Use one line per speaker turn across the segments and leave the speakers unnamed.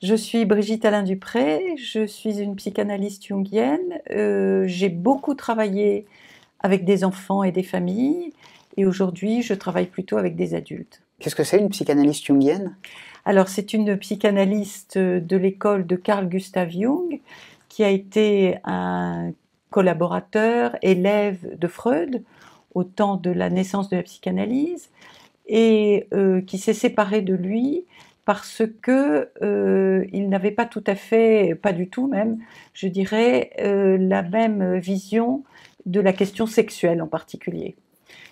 Je suis Brigitte Alain Dupré, je suis une psychanalyste jungienne. Euh, j'ai beaucoup travaillé avec des enfants et des familles et aujourd'hui je travaille plutôt avec des adultes.
Qu'est-ce que c'est une psychanalyste jungienne
Alors c'est une psychanalyste de l'école de Carl Gustav Jung qui a été un collaborateur, élève de Freud au temps de la naissance de la psychanalyse et euh, qui s'est séparé de lui parce que euh, n'avaient pas tout à fait, pas du tout même, je dirais, euh, la même vision de la question sexuelle en particulier.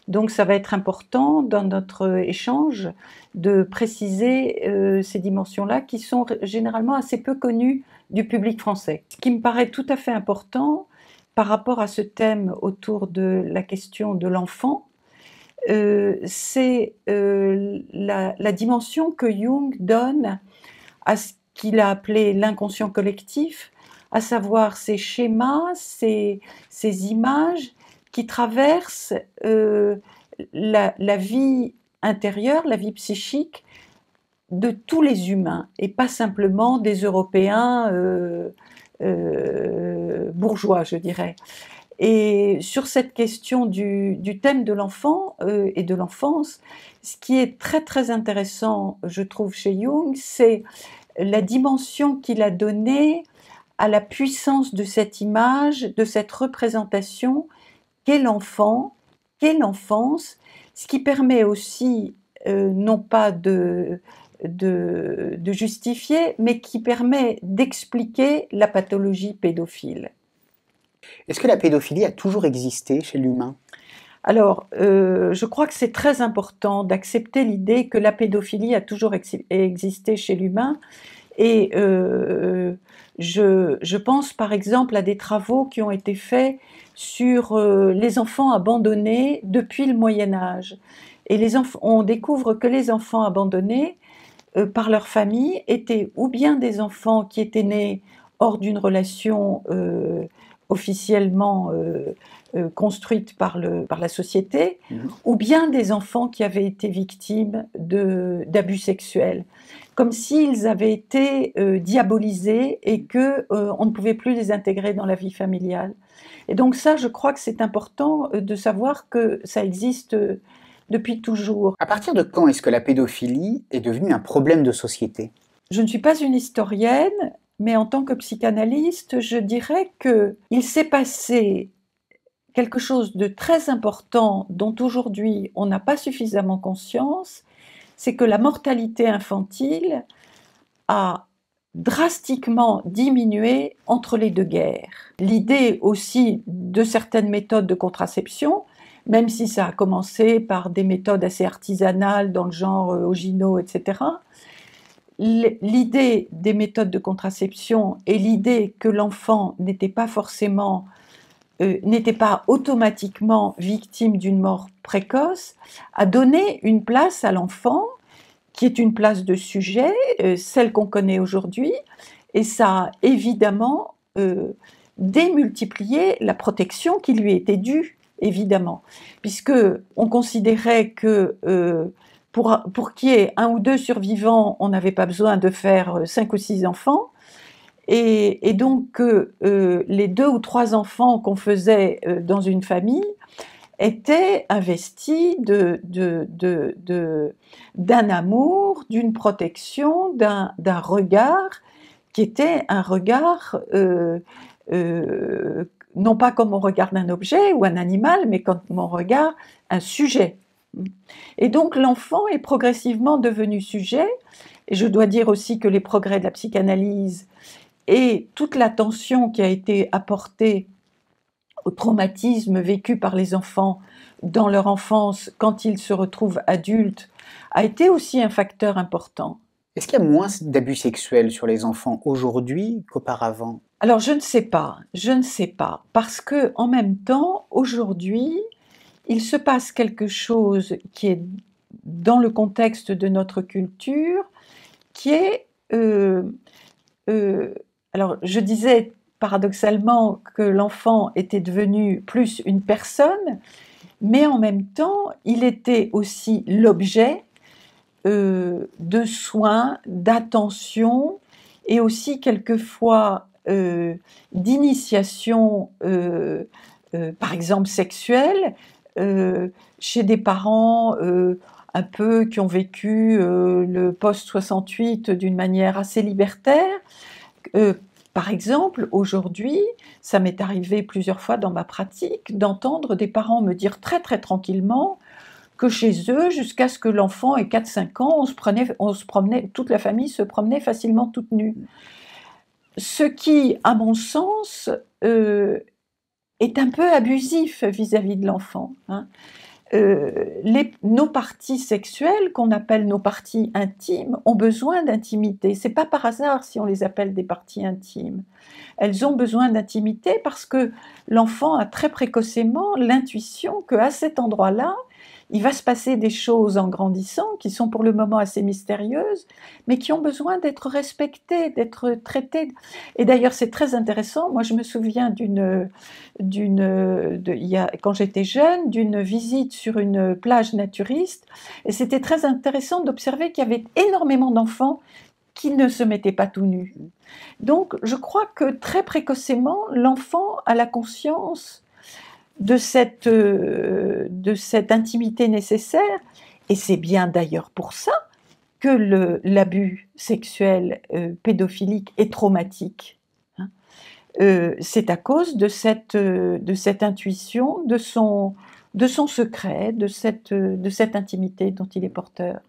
Donc ça va être important dans notre échange de préciser euh, ces dimensions-là qui sont généralement assez peu connues du public français. Ce qui me paraît tout à fait important par rapport à ce thème autour de la question de l'enfant, euh, c'est euh, la, dimension que Jung donne à ce qu'il a appelé l'inconscient collectif, à savoir ces schémas, ces, images qui traversent euh, la, vie intérieure, la vie psychique de tous les humains et pas simplement des Européens bourgeois, je dirais. Et sur cette question du, thème de l'enfant euh, et de l'enfance, ce qui est très très intéressant, je trouve, chez Jung, c'est la dimension qu'il a donnée à la puissance de cette image, de cette représentation qu'est l'enfant, qu'est l'enfance, ce qui permet aussi euh, non pas de, de justifier, mais qui permet d'expliquer la pathologie pédophile. Est-ce que la pédophilie a toujours existé chez l'humain alors, euh, je crois que c'est très important d'accepter l'idée que la pédophilie a toujours existé chez l'humain. Et euh, je, pense par exemple à des travaux qui ont été faits sur euh, les enfants abandonnés depuis le Moyen Âge. Et on découvre que les enfants abandonnés par leur famille étaient ou bien des enfants qui étaient nés hors d'une relation officiellement euh, euh construites par, le, par la société, mhm. ou bien des enfants qui avaient été victimes d'abus sexuels, comme s'ils avaient été euh, diabolisés et que euh, on ne pouvait plus les intégrer dans la vie familiale. Et donc ça, je crois que c'est important de savoir que ça existe depuis toujours. À partir de quand est-ce que la pédophilie est devenue un problème de société Je ne suis pas une historienne, mais en tant que psychanalyste, je dirais qu'il s'est passé quelque chose de très important dont aujourd'hui on n'a pas suffisamment conscience, c'est que la mortalité infantile a drastiquement diminué entre les deux guerres. L'idée aussi de certaines méthodes de contraception, même si ça a commencé par des méthodes assez artisanales dans le genre euh, Ogino, etc., l'idée des méthodes de contraception et l'idée que l'enfant n'était pas forcément euh, n'était pas automatiquement victime d'une mort précoce, a donné une place à l'enfant, qui est une place de sujet, euh, celle qu'on connaît aujourd'hui, et ça a évidemment euh, démultiplié la protection qui lui était due, évidemment, puisque on considérait que pour, pour qu'il y ait un ou deux survivants, on n'avait pas besoin de faire euh, cinq ou six enfants. Et, donc, euh, les deux ou trois enfants qu'on faisait euh, dans une famille étaient investis d'un de, de, amour, d'une protection, d'un regard qui était un regard non pas comme on regarde un objet ou un animal, mais comme on regarde un sujet. Et donc l'enfant est progressivement devenu sujet, et je dois dire aussi que les progrès de la psychanalyse et toute l'attention qui a été apportée au traumatisme vécu par les enfants dans leur enfance quand ils se retrouvent adultes a été aussi un facteur important. Est-ce qu'il y a moins
d'abus sexuels sur les enfants aujourd'hui qu'auparavant
Alors je ne sais pas, je ne sais pas, parce que en même temps, aujourd'hui, il se passe quelque chose qui est dans le contexte de notre culture, qui est... Euh, euh, alors, je disais paradoxalement que l'enfant était devenu plus une personne, mais en même temps, il était aussi l'objet euh, de soins, d'attention et aussi quelquefois d'initiation, par exemple sexuelle, euh, chez des parents euh, un peu qui ont vécu euh, le post-68 d'une manière assez libertaire. Par exemple, aujourd'hui, ça m'est arrivé plusieurs fois dans ma pratique d'entendre des parents me dire très très tranquillement que chez eux, jusqu'à ce que l'enfant ait 4-5 ans, on se, prenait, on se promenait, toute la famille se promenait facilement toute nue. Ce qui, à mon sens, est un peu abusif vis-à-vis de l'enfant. Hein. Euh, nos parties sexuelles, qu'on appelle nos parties intimes, ont besoin d'intimité. C'est pas par hasard si on les appelle des parties intimes. Elles ont besoin d'intimité parce que l'enfant a très précocement l'intuition que à cet endroit-là, il va se passer des choses en grandissant qui sont pour le moment assez mystérieuses, mais qui ont besoin d'être respectées, d'être traitées. Et d'ailleurs, c'est très intéressant. Moi, je me souviens d'une, d'une, quand j'étais jeune, d'une visite sur une plage naturiste, et c'était très intéressant d'observer qu'il y avait énormément d'enfants qui ne se mettaient pas tout nus. Donc, je crois que très précocement, l'enfant a la conscience de cette, euh, de cette intimité nécessaire. Et c'est bien d'ailleurs pour ça que l'abus sexuel euh, pédophilique est traumatique. Hein. Euh, c'est à cause de cette, de cette intuition, de son, de son secret, de cette, de cette intimité dont il est porteur.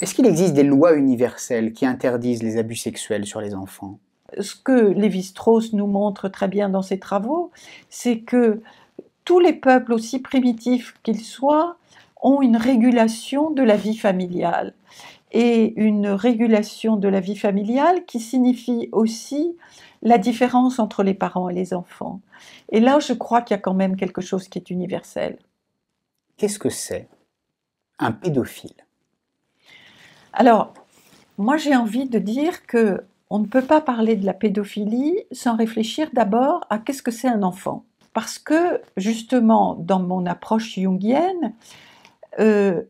Est-ce qu'il existe des lois universelles qui interdisent les abus sexuels sur les enfants
Ce que Lévi-Strauss nous montre très bien dans ses travaux, c'est que tous les peuples, aussi primitifs qu'ils soient, ont une régulation de la vie familiale. Et une régulation de la vie familiale qui signifie aussi la différence entre les parents et les enfants. Et là, je crois qu'il y a quand même quelque chose qui est universel.
Qu'est-ce que c'est un pédophile
Alors, moi j'ai envie de dire que on ne peut pas parler de la pédophilie sans réfléchir d'abord à qu'est-ce que c'est un enfant parce que justement dans mon approche jungienne, euh,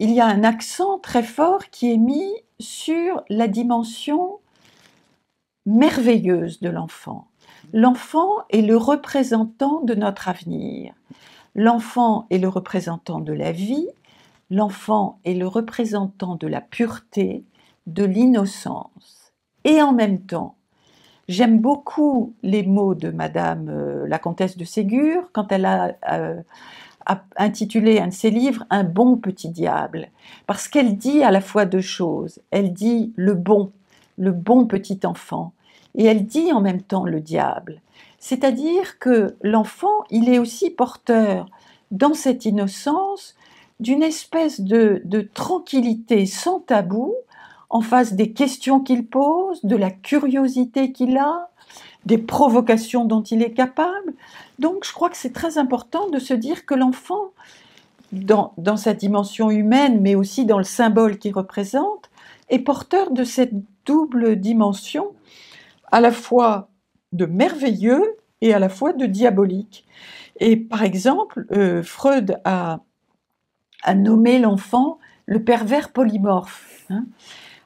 il y a un accent très fort qui est mis sur la dimension merveilleuse de l'enfant. L'enfant est le représentant de notre avenir. L'enfant est le représentant de la vie. L'enfant est le représentant de la pureté, de l'innocence. Et en même temps, J'aime beaucoup les mots de Madame euh, la comtesse de Ségur quand elle euh, a, intitulé un de ses livres Un bon petit diable, parce qu'elle dit à la fois deux choses. Elle dit le bon, le bon petit enfant, et elle dit en même temps le diable. C'est-à-dire que l'enfant, il est aussi porteur dans cette innocence d'une espèce de tranquillité sans tabou en face des questions qu'il pose, de la curiosité qu'il a, des provocations dont il est capable. Donc je crois que c'est très important de se dire que l'enfant, dans, sa dimension humaine, mais aussi dans le symbole qu'il représente, est porteur de cette double dimension, à la fois de merveilleux et à la fois de diabolique. Et par exemple, euh, Freud a, nommé l'enfant le pervers polymorphe. Hein.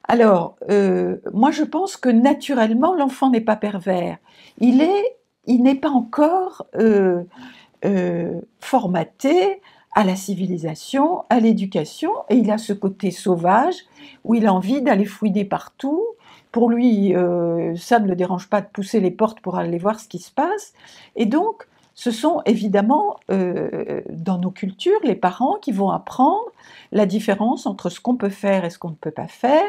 Alors, euh, moi je pense que naturellement, l'enfant n'est pas pervers. Il est, il n'est pas encore euh, euh, formaté à la civilisation, à l'éducation, et il a ce côté sauvage où il a envie d'aller fouiller partout. Pour lui, ça ne le dérange pas de pousser les portes pour aller voir ce qui se passe. Et donc, ce sont évidemment euh, dans nos cultures les parents qui vont apprendre la différence entre ce qu'on peut faire et ce qu'on ne peut pas faire,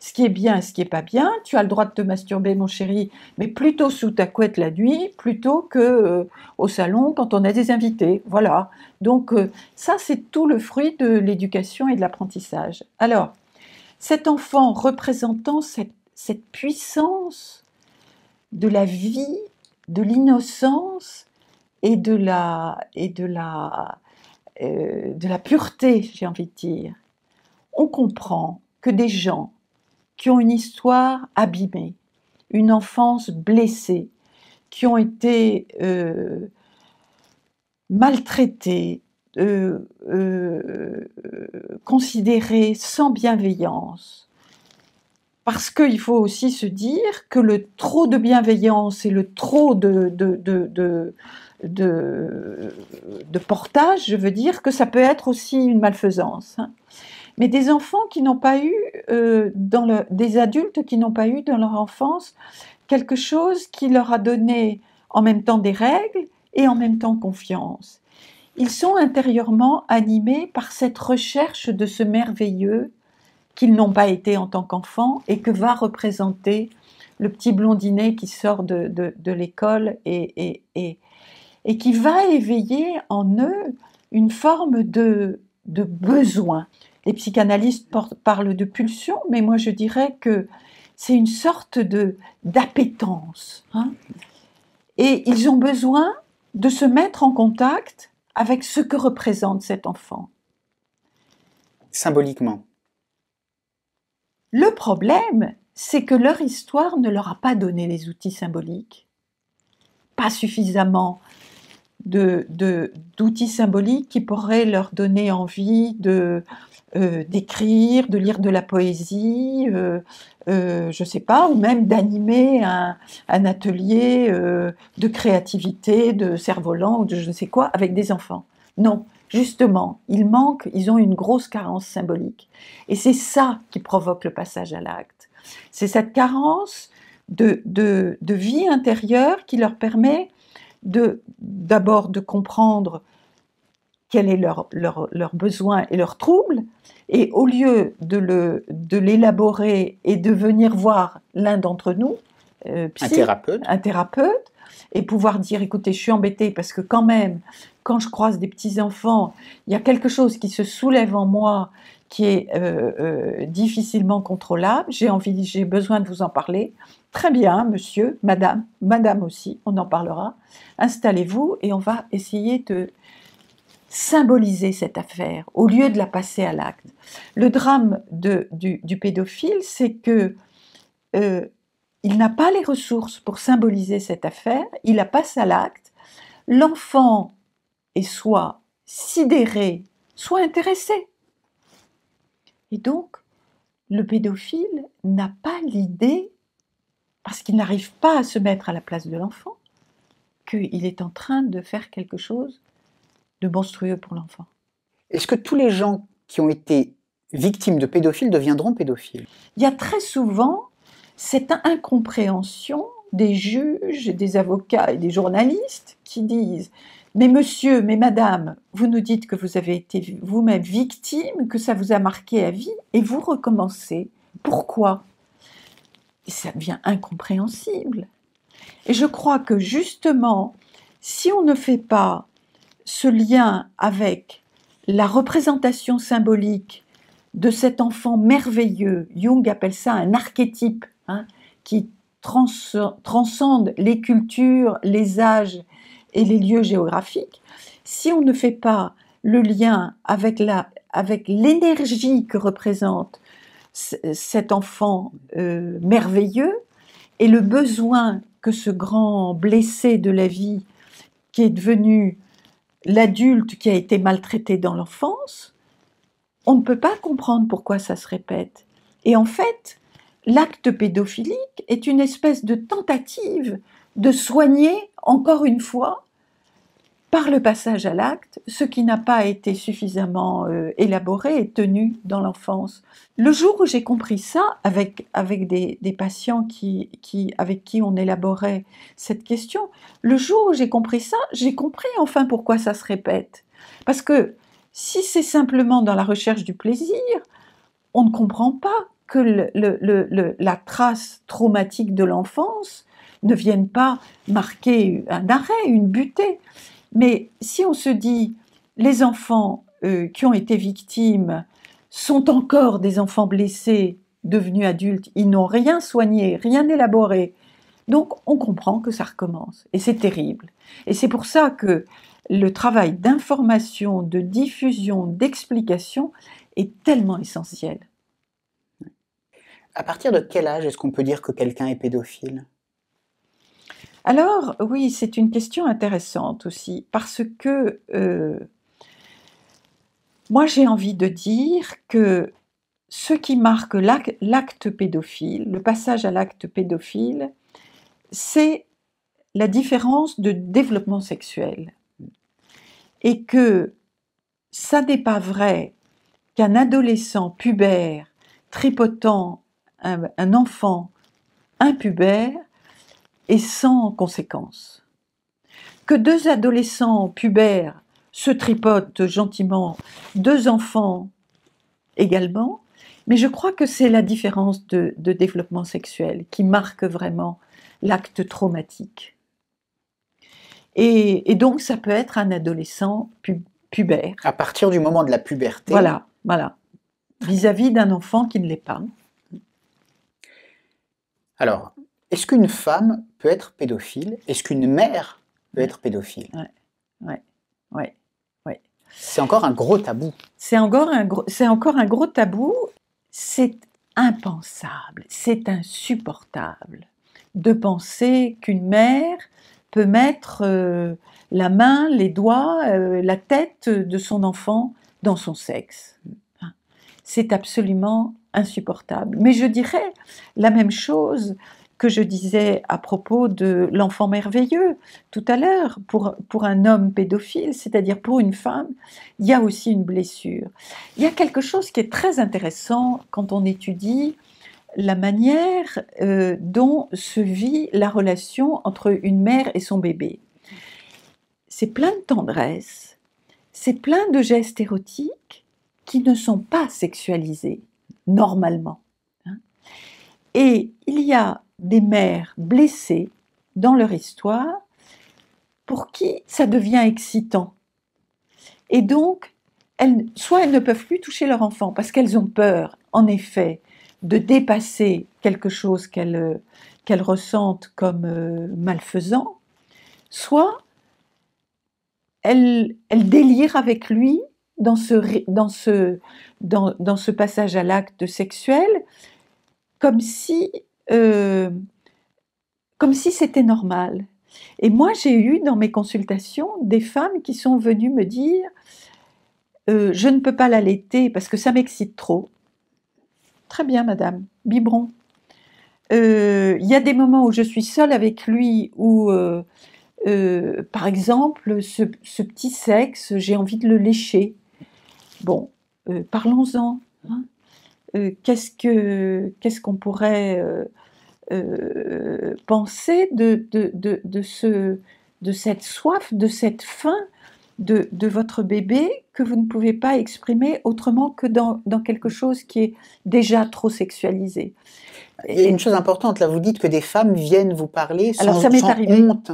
ce qui est bien et ce qui n'est pas bien. Tu as le droit de te masturber, mon chéri, mais plutôt sous ta couette la nuit, plutôt que euh, au salon quand on a des invités. Voilà. Donc euh, ça, c'est tout le fruit de l'éducation et de l'apprentissage. Alors, cet enfant représentant cette puissance de la vie, de l'innocence, et de la, et de la, euh, de la pureté, j'ai envie de dire, on comprend que des gens qui ont une histoire abîmée, une enfance blessée, qui ont été euh, maltraités, euh, considérés sans bienveillance, parce qu'il faut aussi se dire que le trop de bienveillance et le trop de, portage, je veux dire que ça peut être aussi une malfaisance. Hein. Mais des enfants qui n'ont pas eu, euh, des adultes qui n'ont pas eu dans leur enfance quelque chose qui leur a donné en même temps des règles et en même temps confiance. Ils sont intérieurement animés par cette recherche de ce merveilleux qu'ils n'ont pas été en tant qu'enfants et que va représenter le petit blondinet qui sort de, l'école et, et, qui va éveiller en eux une forme de, de besoin. Les psychanalystes parlent de pulsion, mais moi je dirais que c'est une sorte de d'appétence. Hein. et ils ont besoin de se mettre en contact avec ce que représente cet enfant.
Symboliquement.
Le problème, c'est que leur histoire ne leur a pas donné les outils symboliques, pas suffisamment d'outils symboliques qui pourraient leur donner envie de euh, d'écrire, de lire de la poésie, euh, euh, je ne sais pas, ou même d'animer un, un, atelier de créativité, de cerf-volant ou de je ne sais quoi avec des enfants. Non, justement, ils manquent, ils ont une grosse carence symbolique. Et c'est ça qui provoque le passage à l'acte. C'est cette carence de, de, vie intérieure qui leur permet d'abord de, comprendre quel est leur, leur, leur, besoin et leur trouble, et au lieu de l'élaborer et de venir voir l'un d'entre nous, euh, un, thérapeute. un thérapeute, et pouvoir dire, écoutez, je suis embêtée parce que quand même, quand je croise des petits-enfants, il y a quelque chose qui se soulève en moi qui est euh, euh, difficilement contrôlable. J'ai envie, j'ai besoin de vous en parler. Très bien, monsieur, madame, madame aussi, on en parlera. Installez-vous et on va essayer de symboliser cette affaire au lieu de la passer à l'acte. Le drame de, du, pédophile, c'est que euh, il n'a pas les ressources pour symboliser cette affaire, il la passe à l'acte. L'enfant et soit sidéré, soit intéressé. Et donc, le pédophile n'a pas l'idée, parce qu'il n'arrive pas à se mettre à la place de l'enfant, qu'il est en train de faire quelque chose de monstrueux pour l'enfant.
Est-ce que tous les gens qui ont été victimes de pédophiles deviendront pédophiles
Il y a très souvent cette incompréhension des juges, des avocats et des journalistes qui disent mais monsieur, mais madame, vous nous dites que vous avez été vous-même victime, que ça vous a marqué à vie, et vous recommencez. Pourquoi et Ça devient incompréhensible. Et je crois que justement, si on ne fait pas ce lien avec la représentation symbolique de cet enfant merveilleux, Jung appelle ça un archétype, hein, qui transcende les cultures, les âges, et les lieux géographiques, si on ne fait pas le lien avec la avec l'énergie que représente cet enfant euh, merveilleux et le besoin que ce grand blessé de la vie qui est devenu l'adulte qui a été maltraité dans l'enfance, on ne peut pas comprendre pourquoi ça se répète. Et en fait, l'acte pédophilique est une espèce de tentative de soigner encore une fois, par le passage à l'acte, ce qui n'a pas été suffisamment euh, élaboré et tenu dans l'enfance. Le jour où j'ai compris ça, avec, avec des, patients qui, avec qui on élaborait cette question, le jour où j'ai compris ça, j'ai compris enfin pourquoi ça se répète. Parce que si c'est simplement dans la recherche du plaisir, on ne comprend pas que la trace traumatique de l'enfance ne viennent pas marquer un arrêt, une butée. Mais si on se dit, les enfants euh, qui ont été victimes sont encore des enfants blessés, devenus adultes, ils n'ont rien soigné, rien élaboré. Donc on comprend que ça recommence, et c'est terrible. Et c'est pour ça que le travail d'information, de diffusion, d'explication est tellement essentiel.
À partir de quel âge est-ce qu'on peut dire que quelqu'un est pédophile alors, oui,
c'est une question intéressante aussi, parce que euh, moi j'ai envie de dire que ce qui marque l'acte pédophile, le passage à l'acte pédophile, c'est la différence de développement sexuel. Et que ça n'est pas vrai qu'un adolescent pubère tripotant un, un enfant impubère et sans conséquence. Que deux adolescents pubères se tripotent gentiment, deux enfants également, mais je crois que c'est la différence de, développement sexuel qui marque vraiment l'acte traumatique. Et, donc ça peut être un adolescent pubère. À partir du
moment de la puberté. Voilà,
voilà. Vis-à-vis d'un enfant qui ne l'est pas. Alors, est-ce qu'une femme
peut être pédophile Est-ce qu'une mère peut être pédophile Oui, oui, oui. C'est encore un gros
tabou. C'est encore un gros, c'est encore un gros tabou. C'est impensable, c'est insupportable de penser qu'une mère peut mettre euh, la main, les doigts, euh, la tête de son enfant dans son sexe. C'est absolument insupportable. Mais je dirais la même chose que je disais à propos de l'enfant merveilleux tout à l'heure, pour, pour un homme pédophile, c'est-à-dire pour une femme, il y a aussi une blessure. Il y a quelque chose qui est très intéressant quand on étudie la manière euh, dont se vit la relation entre une mère et son bébé. C'est plein de tendresse, c'est plein de gestes érotiques qui ne sont pas sexualisés normalement. Hein. Et il y a des mères blessées dans leur histoire pour qui ça devient excitant. Et donc, soit elles ne peuvent plus toucher leur enfant parce qu'elles ont peur, en effet, de dépasser quelque chose qu'elles ressentent comme euh, malfaisant, soit elles, délirent avec lui dans ce, dans ce passage à l'acte sexuel, comme si euh, comme si c'était normal. Et moi, j'ai eu dans mes consultations des femmes qui sont venues me dire euh, Je ne peux pas l'allaiter parce que ça m'excite trop. Très bien, madame, biberon. Euh, il y a des moments où je suis seule avec lui, où, par exemple, ce, petit sexe, j'ai envie de le lécher. Bon, parlons-en. Hein. Euh, qu'est-ce que qu'est-ce qu'on pourrait euh, euh, penser de, de, de, ce, de cette soif, de cette faim de, de, votre bébé que vous ne pouvez pas exprimer autrement que dans, dans quelque chose qui est déjà trop sexualisé. y a une chose importante, là, vous dites que des femmes viennent vous parler sans, alors ça m'est arrivé. honte.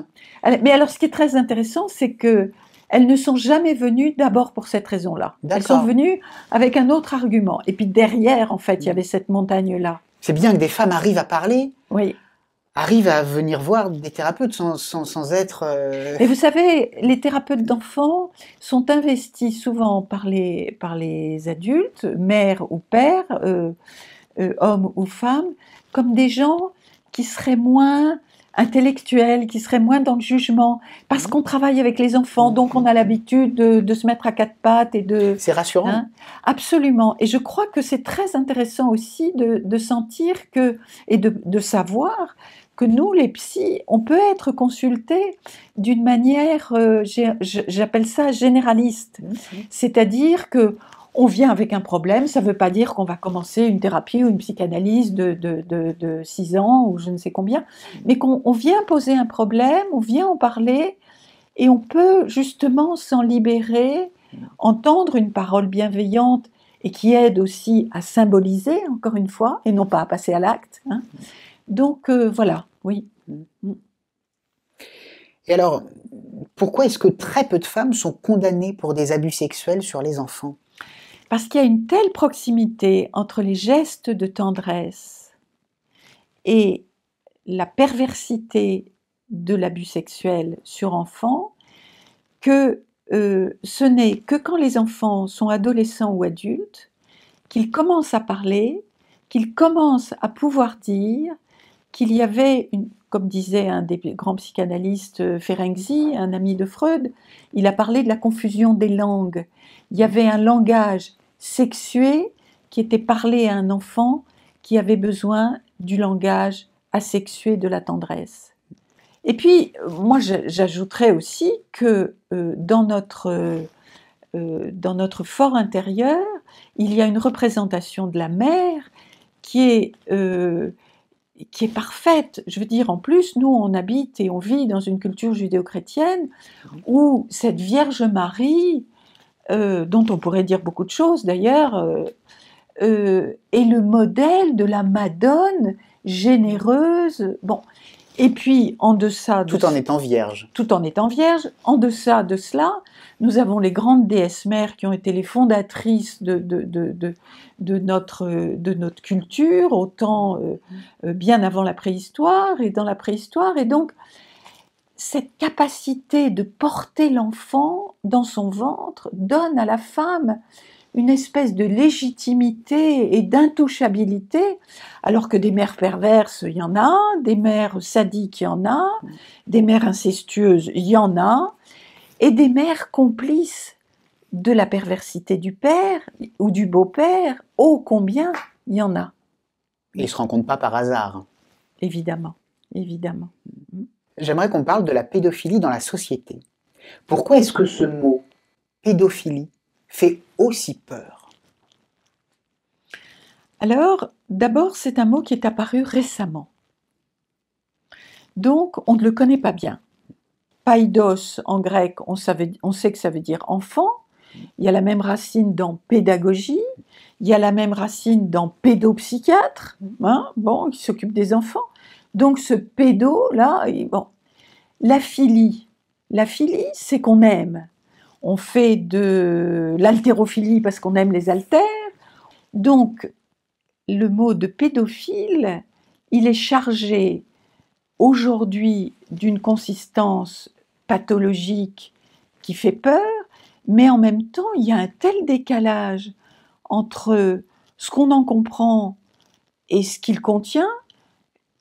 Mais alors, ce qui est très intéressant, c'est que elles ne sont jamais venues d'abord pour cette raison-là. Elles sont venues avec un autre argument. Et puis derrière, en fait, il y mm. avait cette montagne-là.
C'est bien que des femmes arrivent à parler. Oui arrivent à venir voir des thérapeutes sans, être... Et euh, vous
savez, les thérapeutes d'enfants sont investis souvent par les, adultes, mères ou pères, euh, euh, hommes ou femmes, comme des gens qui seraient moins Intellectuel qui serait moins dans le jugement, parce mhm. qu'on travaille avec les enfants, donc on a mhm. l'habitude de, se mettre à quatre pattes et de... C'est rassurant. Hein? absolument. Et je crois que c'est très intéressant aussi de, sentir que, et de, savoir que nous, les psys, on peut être consultés d'une manière, euh, j'appelle ça généraliste, mhm. c'est-à-dire que on vient avec un problème, ça ne veut pas dire qu'on va commencer une thérapie ou une psychanalyse de, de, 6 ans ou je ne sais combien, mais qu'on vient poser un problème, on vient en parler et on peut justement s'en libérer, entendre une parole bienveillante et qui aide aussi à symboliser, encore une fois, et non pas à passer à l'acte. Hein. Donc euh, voilà, oui.
Et alors, pourquoi est-ce que très peu de femmes sont condamnées pour des abus sexuels sur les enfants
parce qu'il y a une telle proximité entre les gestes de tendresse et la perversité de l'abus sexuel sur enfants que euh, ce n'est que quand les enfants sont adolescents ou adultes qu'ils commencent à parler, qu'ils commencent à pouvoir dire qu'il y avait une comme disait un des grands psychanalystes euh, Ferenczi, un ami de Freud, il a parlé de la confusion des langues. Il y avait un langage sexué qui était parlé à un enfant qui avait besoin du langage asexué de la tendresse. Et puis, moi, j'ajouterais aussi que euh, dans, notre, euh, dans notre fort intérieur, il y a une représentation de la mère qui est qui est parfaite. Je veux dire, en plus, nous, on habite et on vit dans une culture judéo-chrétienne où cette Vierge Marie, euh, dont on pourrait dire beaucoup de choses d'ailleurs, euh, euh, est le modèle de la Madone généreuse. Bon. Et puis, en deçà de Tout en étant vierge. Tout en étant vierge. En deçà de cela, nous avons les grandes déesses mères qui ont été les fondatrices de, notre, culture, autant euh, euh, bien avant la préhistoire et dans la préhistoire. Et donc, cette capacité de porter l'enfant dans son ventre donne à la femme une espèce de légitimité et d'intouchabilité, alors que des mères perverses, il y en a, des mères sadiques, il y en a, des mères incestueuses, il y en a, et des mères complices de la perversité du père ou du beau-père, oh combien il y en a. ils ne se rencontrent pas par hasard. Évidemment, évidemment. Mm-hmm.
J'aimerais qu'on parle de la pédophilie dans la société. Pourquoi est-ce que ce mot pédophilie fait aussi peur
Alors, d'abord, c'est un mot qui est apparu récemment. Donc, on ne le connaît pas bien. Paidos en grec, on, on, sait que ça veut dire enfant. Il y a la même racine dans pédagogie. Il y a la même racine dans pédopsychiatre. Hein, bon, qui s'occupe des enfants. Donc ce pédo là, bon, la philie. c'est qu'on aime. On fait de l'haltérophilie parce qu'on aime les haltères. Donc le mot de pédophile, il est chargé aujourd'hui d'une consistance pathologique qui fait peur, mais en même temps, il y a un tel décalage entre ce qu'on en comprend et ce qu'il contient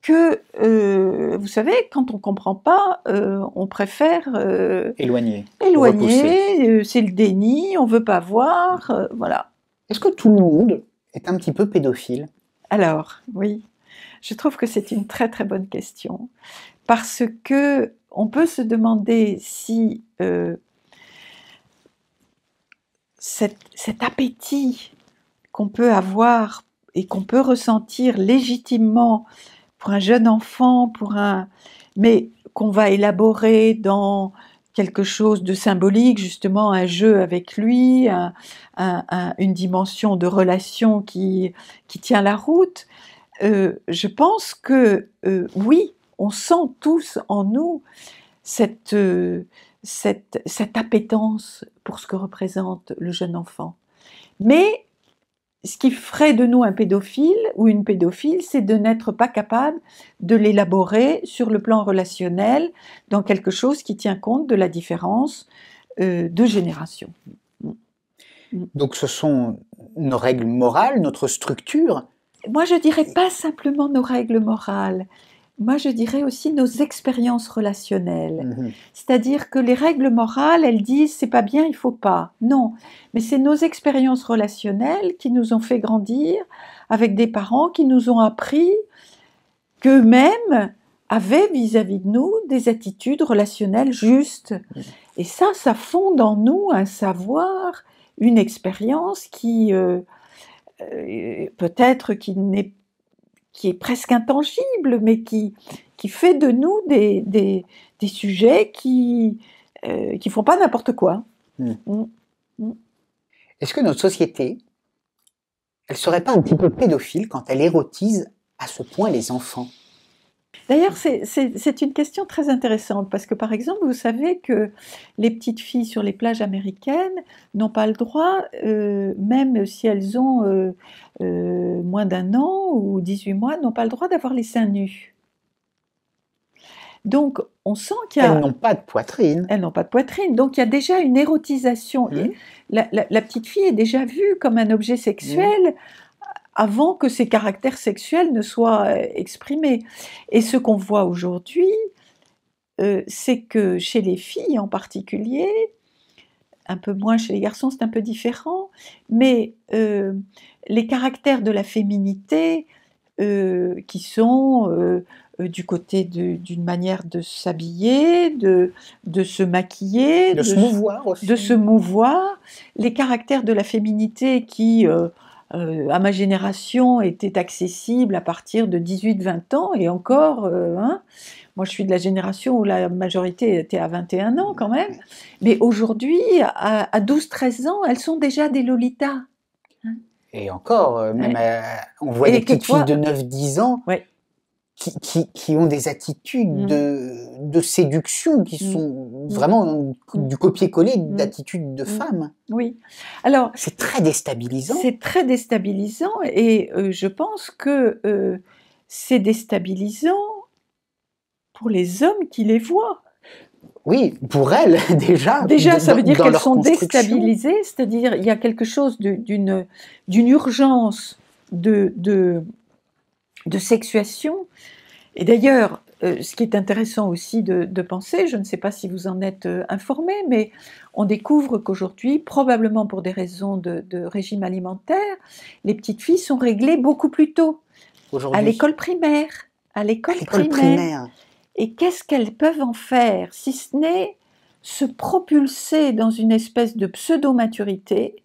que, euh, vous savez, quand on ne comprend pas, euh, on préfère euh, éloigner. Éloigner, c'est le déni, on ne veut pas voir, voilà. Est-ce que tout le monde est un petit peu pédophile Alors, oui, je trouve que c'est une très très bonne question, parce que on peut se demander si euh, cet, appétit qu'on peut avoir et qu'on peut ressentir légitimement pour un jeune enfant, pour un, mais qu'on va élaborer dans quelque chose de symbolique, justement un jeu avec lui, une dimension de relation qui, tient la route. Euh, je pense que euh, oui, on sent tous en nous euh, cette, cette, appétence pour ce que représente le jeune enfant. Mais ce qui ferait de nous un pédophile ou une pédophile, c'est de n'être pas capable de l'élaborer sur le plan relationnel dans quelque chose qui tient compte de la différence euh, de génération.
Mm. Donc ce sont nos règles morales, notre structure
Moi je dirais pas simplement nos règles morales, moi je dirais aussi nos expériences relationnelles. Mm-hmm. C'est-à-dire que les règles morales, elles disent c'est pas bien, il faut pas. Non, mais c'est nos expériences relationnelles qui nous ont fait grandir avec des parents qui nous ont appris qu'eux-mêmes avaient vis-à-vis de nous des attitudes relationnelles justes. Mm-hmm. Et ça, ça fonde en nous un savoir, une expérience qui euh, euh, peut-être qui n'est qui est presque intangible, mais qui, qui fait de nous des, sujets qui ne euh, font pas n'importe quoi. Hmm. Hmm. Hmm. Est-ce que
notre société, elle serait pas un petit peu pédophile quand elle érotise à ce
point les enfants D'ailleurs, c'est une question très intéressante parce que, par exemple, vous savez que les petites filles sur les plages américaines n'ont pas le droit, euh, même si elles ont euh, euh, moins d'un an ou 18 mois, n'ont pas le droit d'avoir les seins nus. Donc, on sent qu'il y a... Elles n'ont pas de poitrine. Elles n'ont pas de poitrine. Donc, il y a déjà une érotisation. Mmh. La, petite fille est déjà vue comme un objet sexuel. Mmh avant que ces caractères sexuels ne soient euh, exprimés. Et ce qu'on voit aujourd'hui, euh, c'est que chez les filles en particulier, un peu moins chez les garçons, c'est un peu différent, mais euh, les caractères de la féminité qui sont du côté d'une manière de s'habiller, de, se maquiller, de, se mouvoir, de se mouvoir, les caractères de la féminité qui euh, à ma génération était accessible à partir de 18-20 ans et encore, euh, hein. moi je suis de la génération où la majorité était à 21 ans quand même, mais aujourd'hui à, 12-13 ans elles sont déjà des lolitas.
Hein. Et encore, euh, on voit des petites filles de 9-10 ans qui, ont des attitudes mm. de, séduction qui mm. sont
mm. vraiment du copier-coller d'attitudes de femmes. Oui. Alors. C'est très déstabilisant. C'est très déstabilisant et euh, je pense que euh, c'est déstabilisant pour les hommes qui les voient.
Oui, pour elles, déjà. Déjà, ça veut dire qu'elles sont déstabilisées,
c'est-à-dire il y a quelque chose d'une urgence de, de, de sexuation et d'ailleurs, euh, ce qui est intéressant aussi de, penser, je ne sais pas si vous en êtes euh, informé, mais on découvre qu'aujourd'hui, probablement pour des raisons de, régime alimentaire, les petites filles sont réglées beaucoup plus tôt, à l'école primaire, à l'école primaire. Et qu'est-ce qu'elles peuvent en faire, si ce n'est se propulser dans une espèce de pseudo-maturité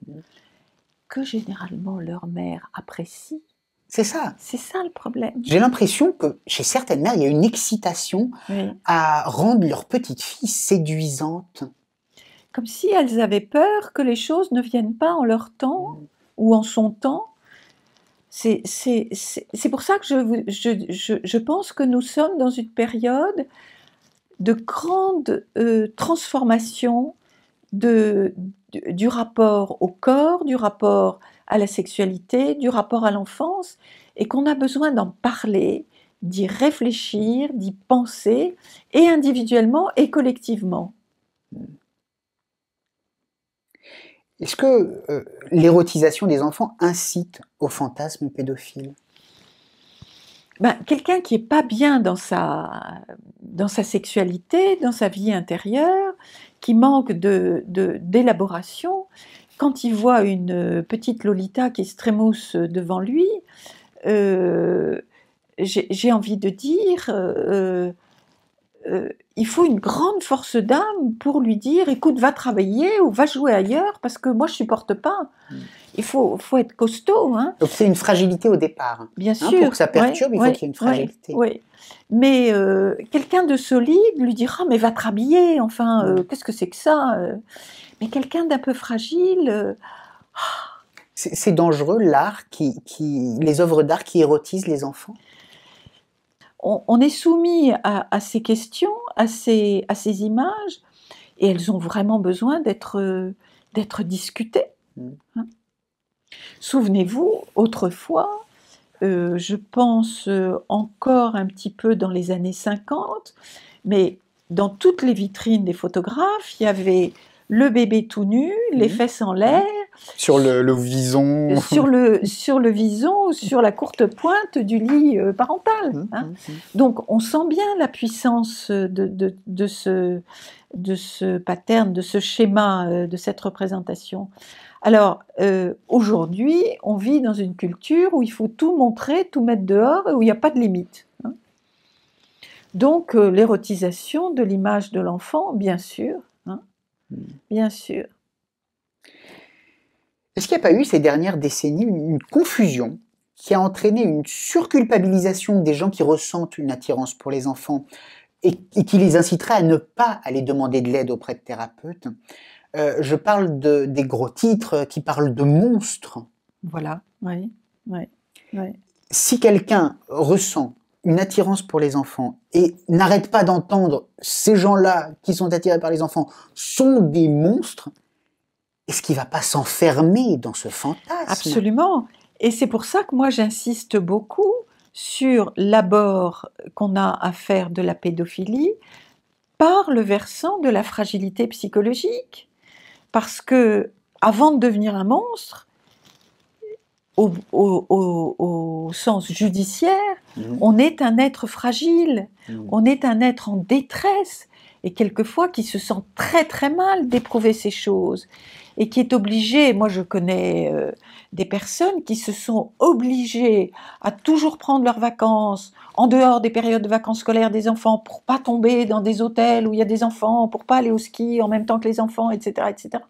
que généralement leur mère apprécie c'est ça. C'est ça le problème. J'ai l'impression
que chez certaines mères, il y a une excitation à rendre leur petite fille séduisante.
Comme si elles avaient peur que les choses ne viennent pas en leur temps ou en son temps. C'est pour ça que je, je, pense que nous sommes dans une période de grande transformations euh, transformation du rapport au corps, du rapport à la sexualité, du rapport à l'enfance, et qu'on a besoin d'en parler, d'y réfléchir, d'y penser, et individuellement et collectivement.
Hmm. Est-ce que euh, l'érotisation des enfants incite au fantasme pédophile
ben, Quelqu'un qui n'est pas bien dans sa, dans sa sexualité, dans sa vie intérieure, qui manque d'élaboration, quand il voit une euh, petite Lolita qui se trémousse euh, devant lui, euh, j'ai envie de dire, il faut une grande force d'âme pour lui dire, écoute, va travailler ou va jouer ailleurs parce que moi je supporte pas. Hmm. Il faut, faut être costaud. Hein. Donc c'est une fragilité au départ. Hein. Bien hein, sûr. Pour que ça perturbe, il faut qu'il y ait une fragilité. mais quelqu'un de solide lui dira, mais va travailler, enfin, hmm. qu'est-ce que c'est que ça mais quelqu'un d'un peu fragile. Euh,
c'est dangereux l'art qui, les œuvres d'art qui érotisent les enfants.
On, est soumis à, ces questions, à ces, à ces images, et elles ont vraiment besoin d'être discutées. Hmm. Hein. Souvenez-vous, autrefois, euh, je pense euh, encore un petit peu dans les années 50, mais dans toutes les vitrines des photographes, il y avait le bébé tout nu, les mmh. fesses en mmh. l'air.
Sur le, vison. Sur
le, sur le vison, sur la courte pointe du lit euh, parental. Mmh, hein. Donc on sent bien la puissance de, ce, de ce pattern, de ce schéma, euh, de cette représentation. Alors euh, aujourd'hui, on vit dans une culture où il faut tout montrer, tout mettre dehors, où il n'y a pas de limite. Hein. Donc l'érotisation de l'image de l'enfant, bien sûr, Bien sûr.
Est-ce qu'il n'y a pas eu ces dernières décennies une confusion qui a entraîné une surculpabilisation des gens qui ressentent une attirance pour les enfants et, qui les inciterait à ne pas aller demander de l'aide auprès de thérapeutes euh, Je parle des gros titres qui parlent de monstres.
Voilà, oui. oui, oui. Si quelqu'un
ressent une attirance pour les enfants et n'arrête pas d'entendre ces gens-là qui sont attirés par les enfants sont des monstres, est-ce qu'il va pas s'enfermer dans
ce fantasme Absolument. Et c'est pour ça que moi j'insiste beaucoup sur l'abord qu'on a à faire de la pédophilie par le versant de la fragilité psychologique. Parce que avant de devenir un monstre, au, sens judiciaire, mmh. on est un être fragile, mmh. on est un être en détresse, et quelquefois qui se sent très très mal d'éprouver ces choses, et qui est obligé, moi je connais euh, des personnes qui se sont obligées à toujours prendre leurs vacances en dehors des périodes de vacances scolaires des enfants pour pas tomber dans des hôtels où il y a des enfants, pour pas aller au ski en même temps que les enfants, etc. etc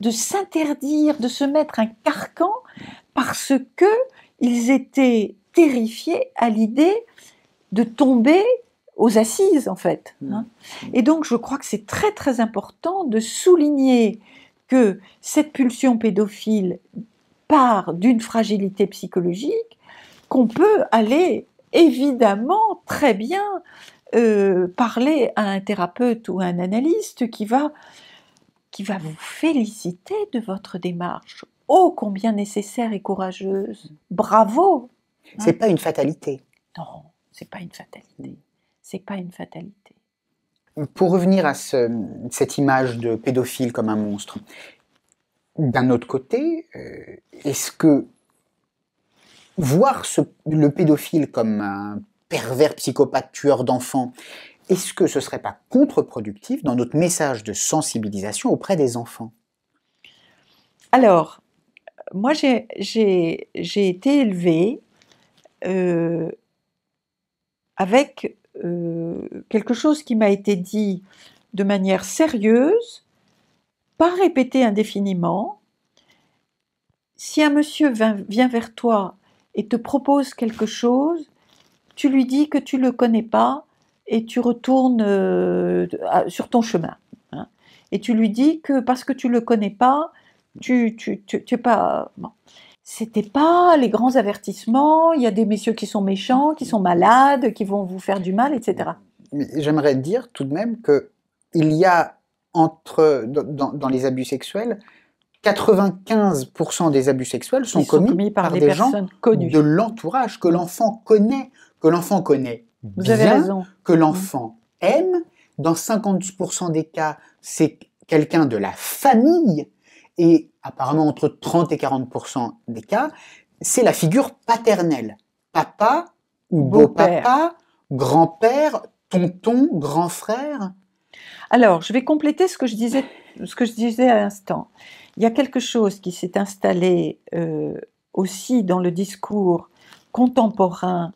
de s'interdire, de se mettre un carcan parce que ils étaient terrifiés à l'idée de tomber aux assises en fait. Hein. Et donc je crois que c'est très très important de souligner que cette pulsion pédophile part d'une fragilité psychologique qu'on peut aller évidemment très bien euh, parler à un thérapeute ou à un analyste qui va qui va vous féliciter de votre démarche. Oh, combien nécessaire et courageuse. Bravo. C'est pas une fatalité. Non, c'est pas une fatalité. C'est pas une fatalité.
Pour revenir à cette image de pédophile comme un monstre, d'un autre côté, euh, est-ce que voir le pédophile comme un pervers psychopathe tueur d'enfants, est-ce que ce ne serait pas contre-productif dans notre message de sensibilisation auprès des enfants
Alors, moi j'ai été élevée euh, avec euh, quelque chose qui m'a été dit de manière sérieuse, pas répété indéfiniment. Si un monsieur vient vers toi et te propose quelque chose, tu lui dis que tu ne le connais pas, et tu retournes euh, sur ton chemin. Hein. et tu lui dis que parce que tu ne le connais pas, tu, tu, tu, pas. C'était pas les grands avertissements, il y a des messieurs qui sont méchants, qui sont malades, qui vont vous faire du mal, etc.
J'aimerais dire tout de même que il y a entre dans, les abus sexuels, 95% des abus sexuels sont, commis, par, des, des gens de l'entourage que l'enfant connaît, que l'enfant connaît vous bien avez raison. que l'enfant aime. Dans 50% des cas, c'est quelqu'un de la famille. Et apparemment, entre 30 et 40% des cas, c'est la figure paternelle. Papa ou beau-papa, grand-père,
tonton, grand frère. Alors, je vais compléter ce que je disais, ce que je disais à l'instant. Il y a quelque chose qui s'est installé euh, aussi dans le discours contemporain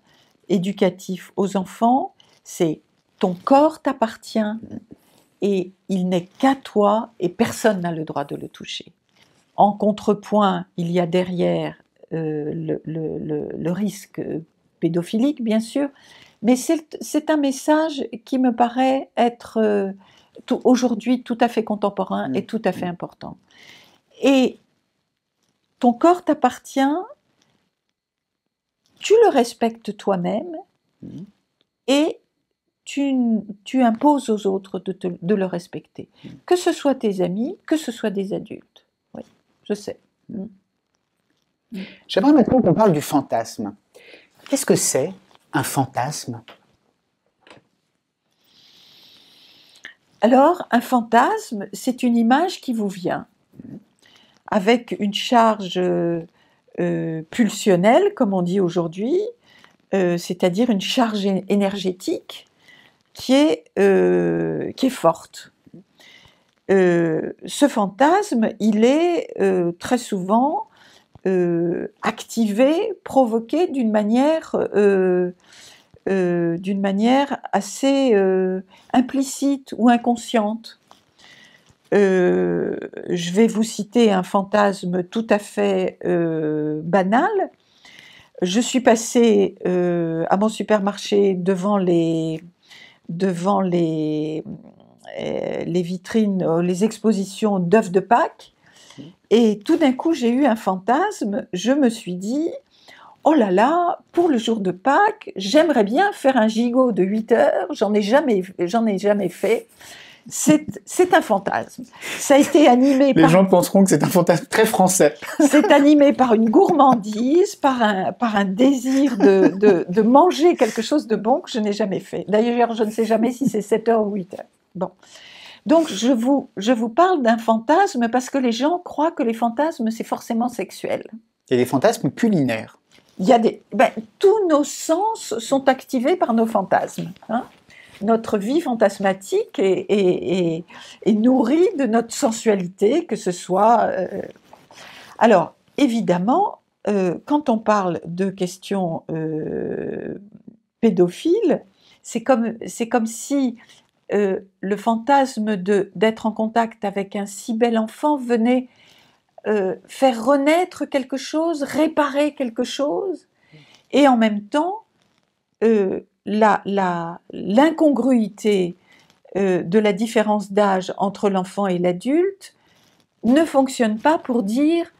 éducatif aux enfants, c'est ton corps t'appartient et il n'est qu'à toi et personne n'a le droit de le toucher. En contrepoint, il y a derrière euh, le, risque pédophilique, bien sûr, mais c'est un message qui me paraît être euh, aujourd'hui tout à fait contemporain et mmh. tout à fait mmh. important. Et ton corps t'appartient, tu le respectes toi-même et tu, tu, imposes aux autres de, le respecter. Que ce soit tes amis, que ce soit des adultes. Oui, je sais. Mm. Mm.
J'aimerais maintenant qu'on parle du fantasme. Qu'est-ce que c'est un
fantasme Alors, un fantasme, c'est une image qui vous vient mm. avec une charge euh, euh, pulsionnel, comme on dit aujourd'hui, euh, c'est-à-dire une charge énergétique qui est, euh, qui est forte. ce fantasme, il est très souvent activé, provoqué d'une manière, d'une manière assez implicite ou inconsciente. Euh, je vais vous citer un fantasme tout à fait euh, banal. Je suis passée euh, à mon supermarché devant les, devant les, les vitrines, les expositions d'œufs de Pâques, et tout d'un coup j'ai eu un fantasme. Je me suis dit, oh là là, pour le jour de Pâques, j'aimerais bien faire un gigot de 8 heures, j'en ai, jamais, ai jamais fait. C'est un fantasme. Ça a été animé Les gens
penseront que c'est un fantasme très français.
C'est animé par une gourmandise, par un, désir de, manger quelque chose de bon que je n'ai jamais fait. D'ailleurs, je ne sais jamais si c'est 7 heures ou 8 heures. Bon. Donc, je vous, je vous parle d'un fantasme parce que les gens croient que les fantasmes, c'est forcément sexuel. Et les fantasmes culinaires. Il y a des, ben, tous nos sens sont activés par nos fantasmes. Hein notre vie fantasmatique est, nourrie de notre sensualité, que ce soit... Euh, alors, évidemment, euh, quand on parle de questions euh, pédophiles, c'est comme, comme si le fantasme d'être en contact avec un si bel enfant venait faire renaître quelque chose, réparer quelque chose, et en même temps, l'incongruité euh, de la différence d'âge entre l'enfant et l'adulte ne fonctionne pas pour dire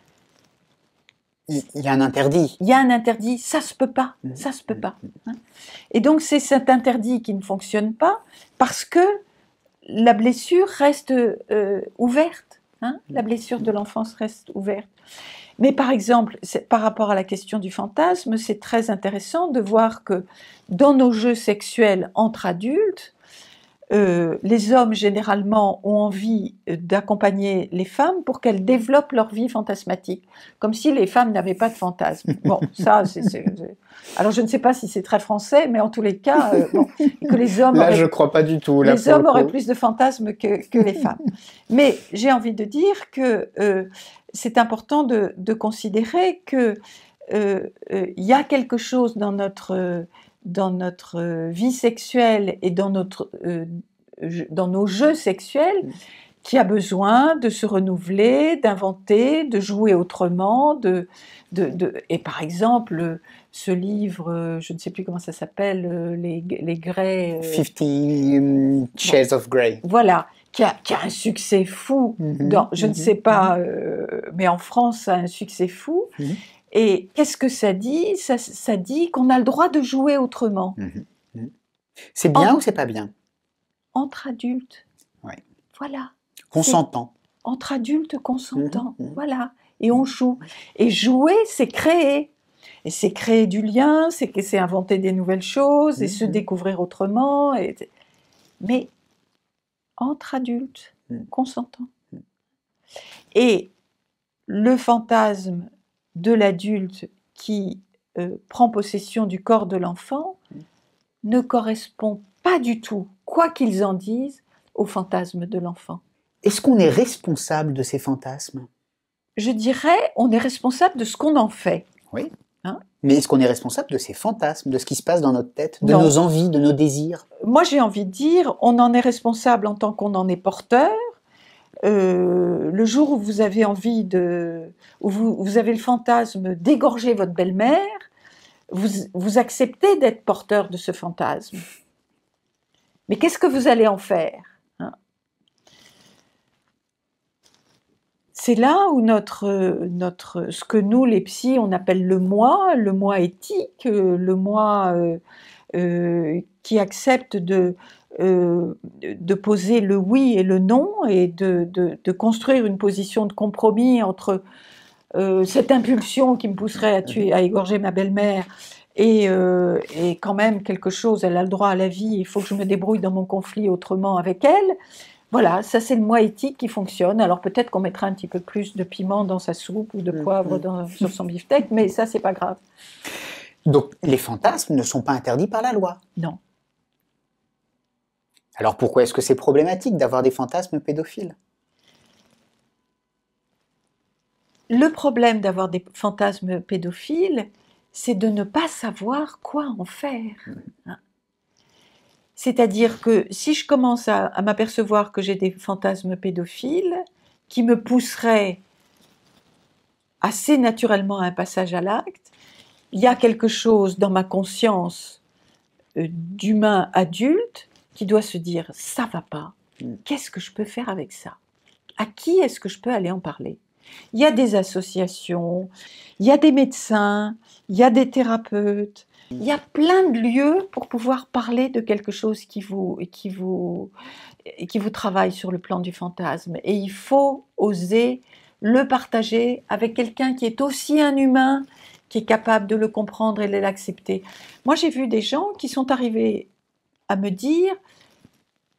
il, y a un interdit. Il y a un interdit, ça se peut pas, mm. ça se peut mm. pas. Hein. Et donc c'est cet interdit qui ne fonctionne pas parce que la blessure reste euh, ouverte, hein. la mm. blessure de l'enfance reste ouverte. Mais par exemple, par rapport à la question du fantasme, c'est très intéressant de voir que dans nos jeux sexuels entre adultes, euh, les hommes généralement ont envie d'accompagner les femmes pour qu'elles développent leur vie fantasmatique, comme si les femmes n'avaient pas de fantasmes. Bon, ça, c'est. Alors, je ne sais pas si c'est très français, mais en tous les cas, euh, que les hommes. Là, auraient... je
crois pas du tout. les hommes auraient plus
de fantasmes que, les femmes. Mais j'ai envie de dire que euh, c'est important de, considérer que il euh, euh, y a quelque chose dans notre, dans notre vie sexuelle et dans, notre, euh, dans nos jeux sexuels mm. qui a besoin de se renouveler, d'inventer, de jouer autrement, de, de, de, et par exemple ce livre, je ne sais plus comment ça s'appelle, les, les Grey...
50 Shades of Grey.
Voilà, qui a, un succès fou. Mhm. dans, je ne mhm. sais pas, mhm. euh, mais en France, ça a un succès fou. Et qu'est-ce que ça dit ça, ça, dit qu'on a le droit de jouer autrement. C'est bien ou c'est pas bien Entre adultes. Oui. Voilà. Consentant. Entre adultes consentants. Voilà. Et on joue. Et jouer, c'est créer. Et c'est créer du lien, c'est inventer des nouvelles choses et se découvrir autrement. Et... Mais entre adultes mm. consentants. Mm. Et le fantasme de l'adulte qui euh, prend possession du corps de l'enfant mm. ne correspond pas du tout, quoi qu'ils en disent, au fantasme de l'enfant.
Est-ce qu'on est responsable de ces fantasmes
Je dirais, on est responsable de ce qu'on en fait.
Oui. Mais est-ce qu'on est responsable de ces fantasmes, de ce qui se passe dans notre tête, de nos envies, de nos désirs
Moi, j'ai envie de dire, on en est responsable en tant qu'on en est porteur. Euh, le jour où vous avez envie de, où vous, avez le fantasme d'égorger votre belle-mère, vous, vous acceptez d'être porteur de ce fantasme. Mais qu'est-ce que vous allez en faire c'est là où notre, notre, ce que nous, les psys, on appelle le moi, le moi éthique, le moi euh, euh, qui accepte de, euh, de poser le oui et le non et de, construire une position de compromis entre cette impulsion qui me pousserait à, tuer, à égorger ma belle-mère et, et, quand même quelque chose, elle a le droit à la vie, il faut que je me débrouille dans mon conflit autrement avec elle voilà, ça c'est le moi éthique qui fonctionne. Alors peut-être qu'on mettra un petit peu plus de piment dans sa soupe ou de mm-hmm. poivre sur son beefsteak, mais ça c'est pas grave.
Donc les fantasmes ne sont pas interdits par la
loi Non.
Alors pourquoi est-ce que c'est problématique d'avoir des fantasmes
pédophiles Le problème d'avoir des fantasmes pédophiles, c'est de ne pas savoir quoi en faire. Mm-hmm. Hein c'est-à-dire que si je commence à, m'apercevoir que j'ai des fantasmes pédophiles qui me pousseraient assez naturellement à un passage à l'acte, il y a quelque chose dans ma conscience euh, d'humain adulte qui doit se dire ça va pas. Qu'est-ce que je peux faire avec ça À qui est-ce que je peux aller en parler Il y a des associations, il y a des médecins, il y a des thérapeutes, il y a plein de lieux pour pouvoir parler de quelque chose qui vous, qui vous, qui vous travaille sur le plan du fantasme. Et il faut oser le partager avec quelqu'un qui est aussi un humain, qui est capable de le comprendre et de l'accepter. Moi, j'ai vu des gens qui sont arrivés à me dire,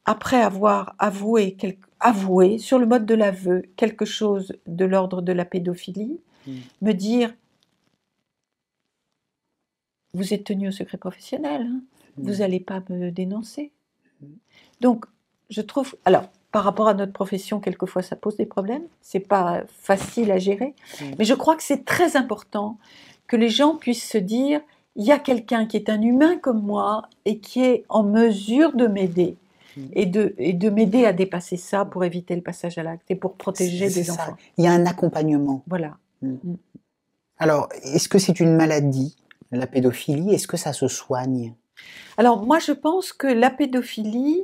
après avoir avoué, avoué sur le mode de l'aveu quelque chose de l'ordre de la pédophilie, hmm. me dire vous êtes tenu au secret professionnel, hein. vous n'allez pas me dénoncer. Donc, je trouve. Alors, par rapport à notre profession, quelquefois ça pose des problèmes, c'est pas facile à gérer, mais je crois que c'est très important que les gens puissent se dire il y a quelqu'un qui est un humain comme moi et qui est en mesure de m'aider et de, m'aider à dépasser ça pour éviter le passage à l'acte et pour protéger des enfants. Il y a un accompagnement. Voilà. Mm. Mm.
Alors, est-ce que c'est une maladie la pédophilie, est-ce que ça se soigne
Alors moi je pense que la pédophilie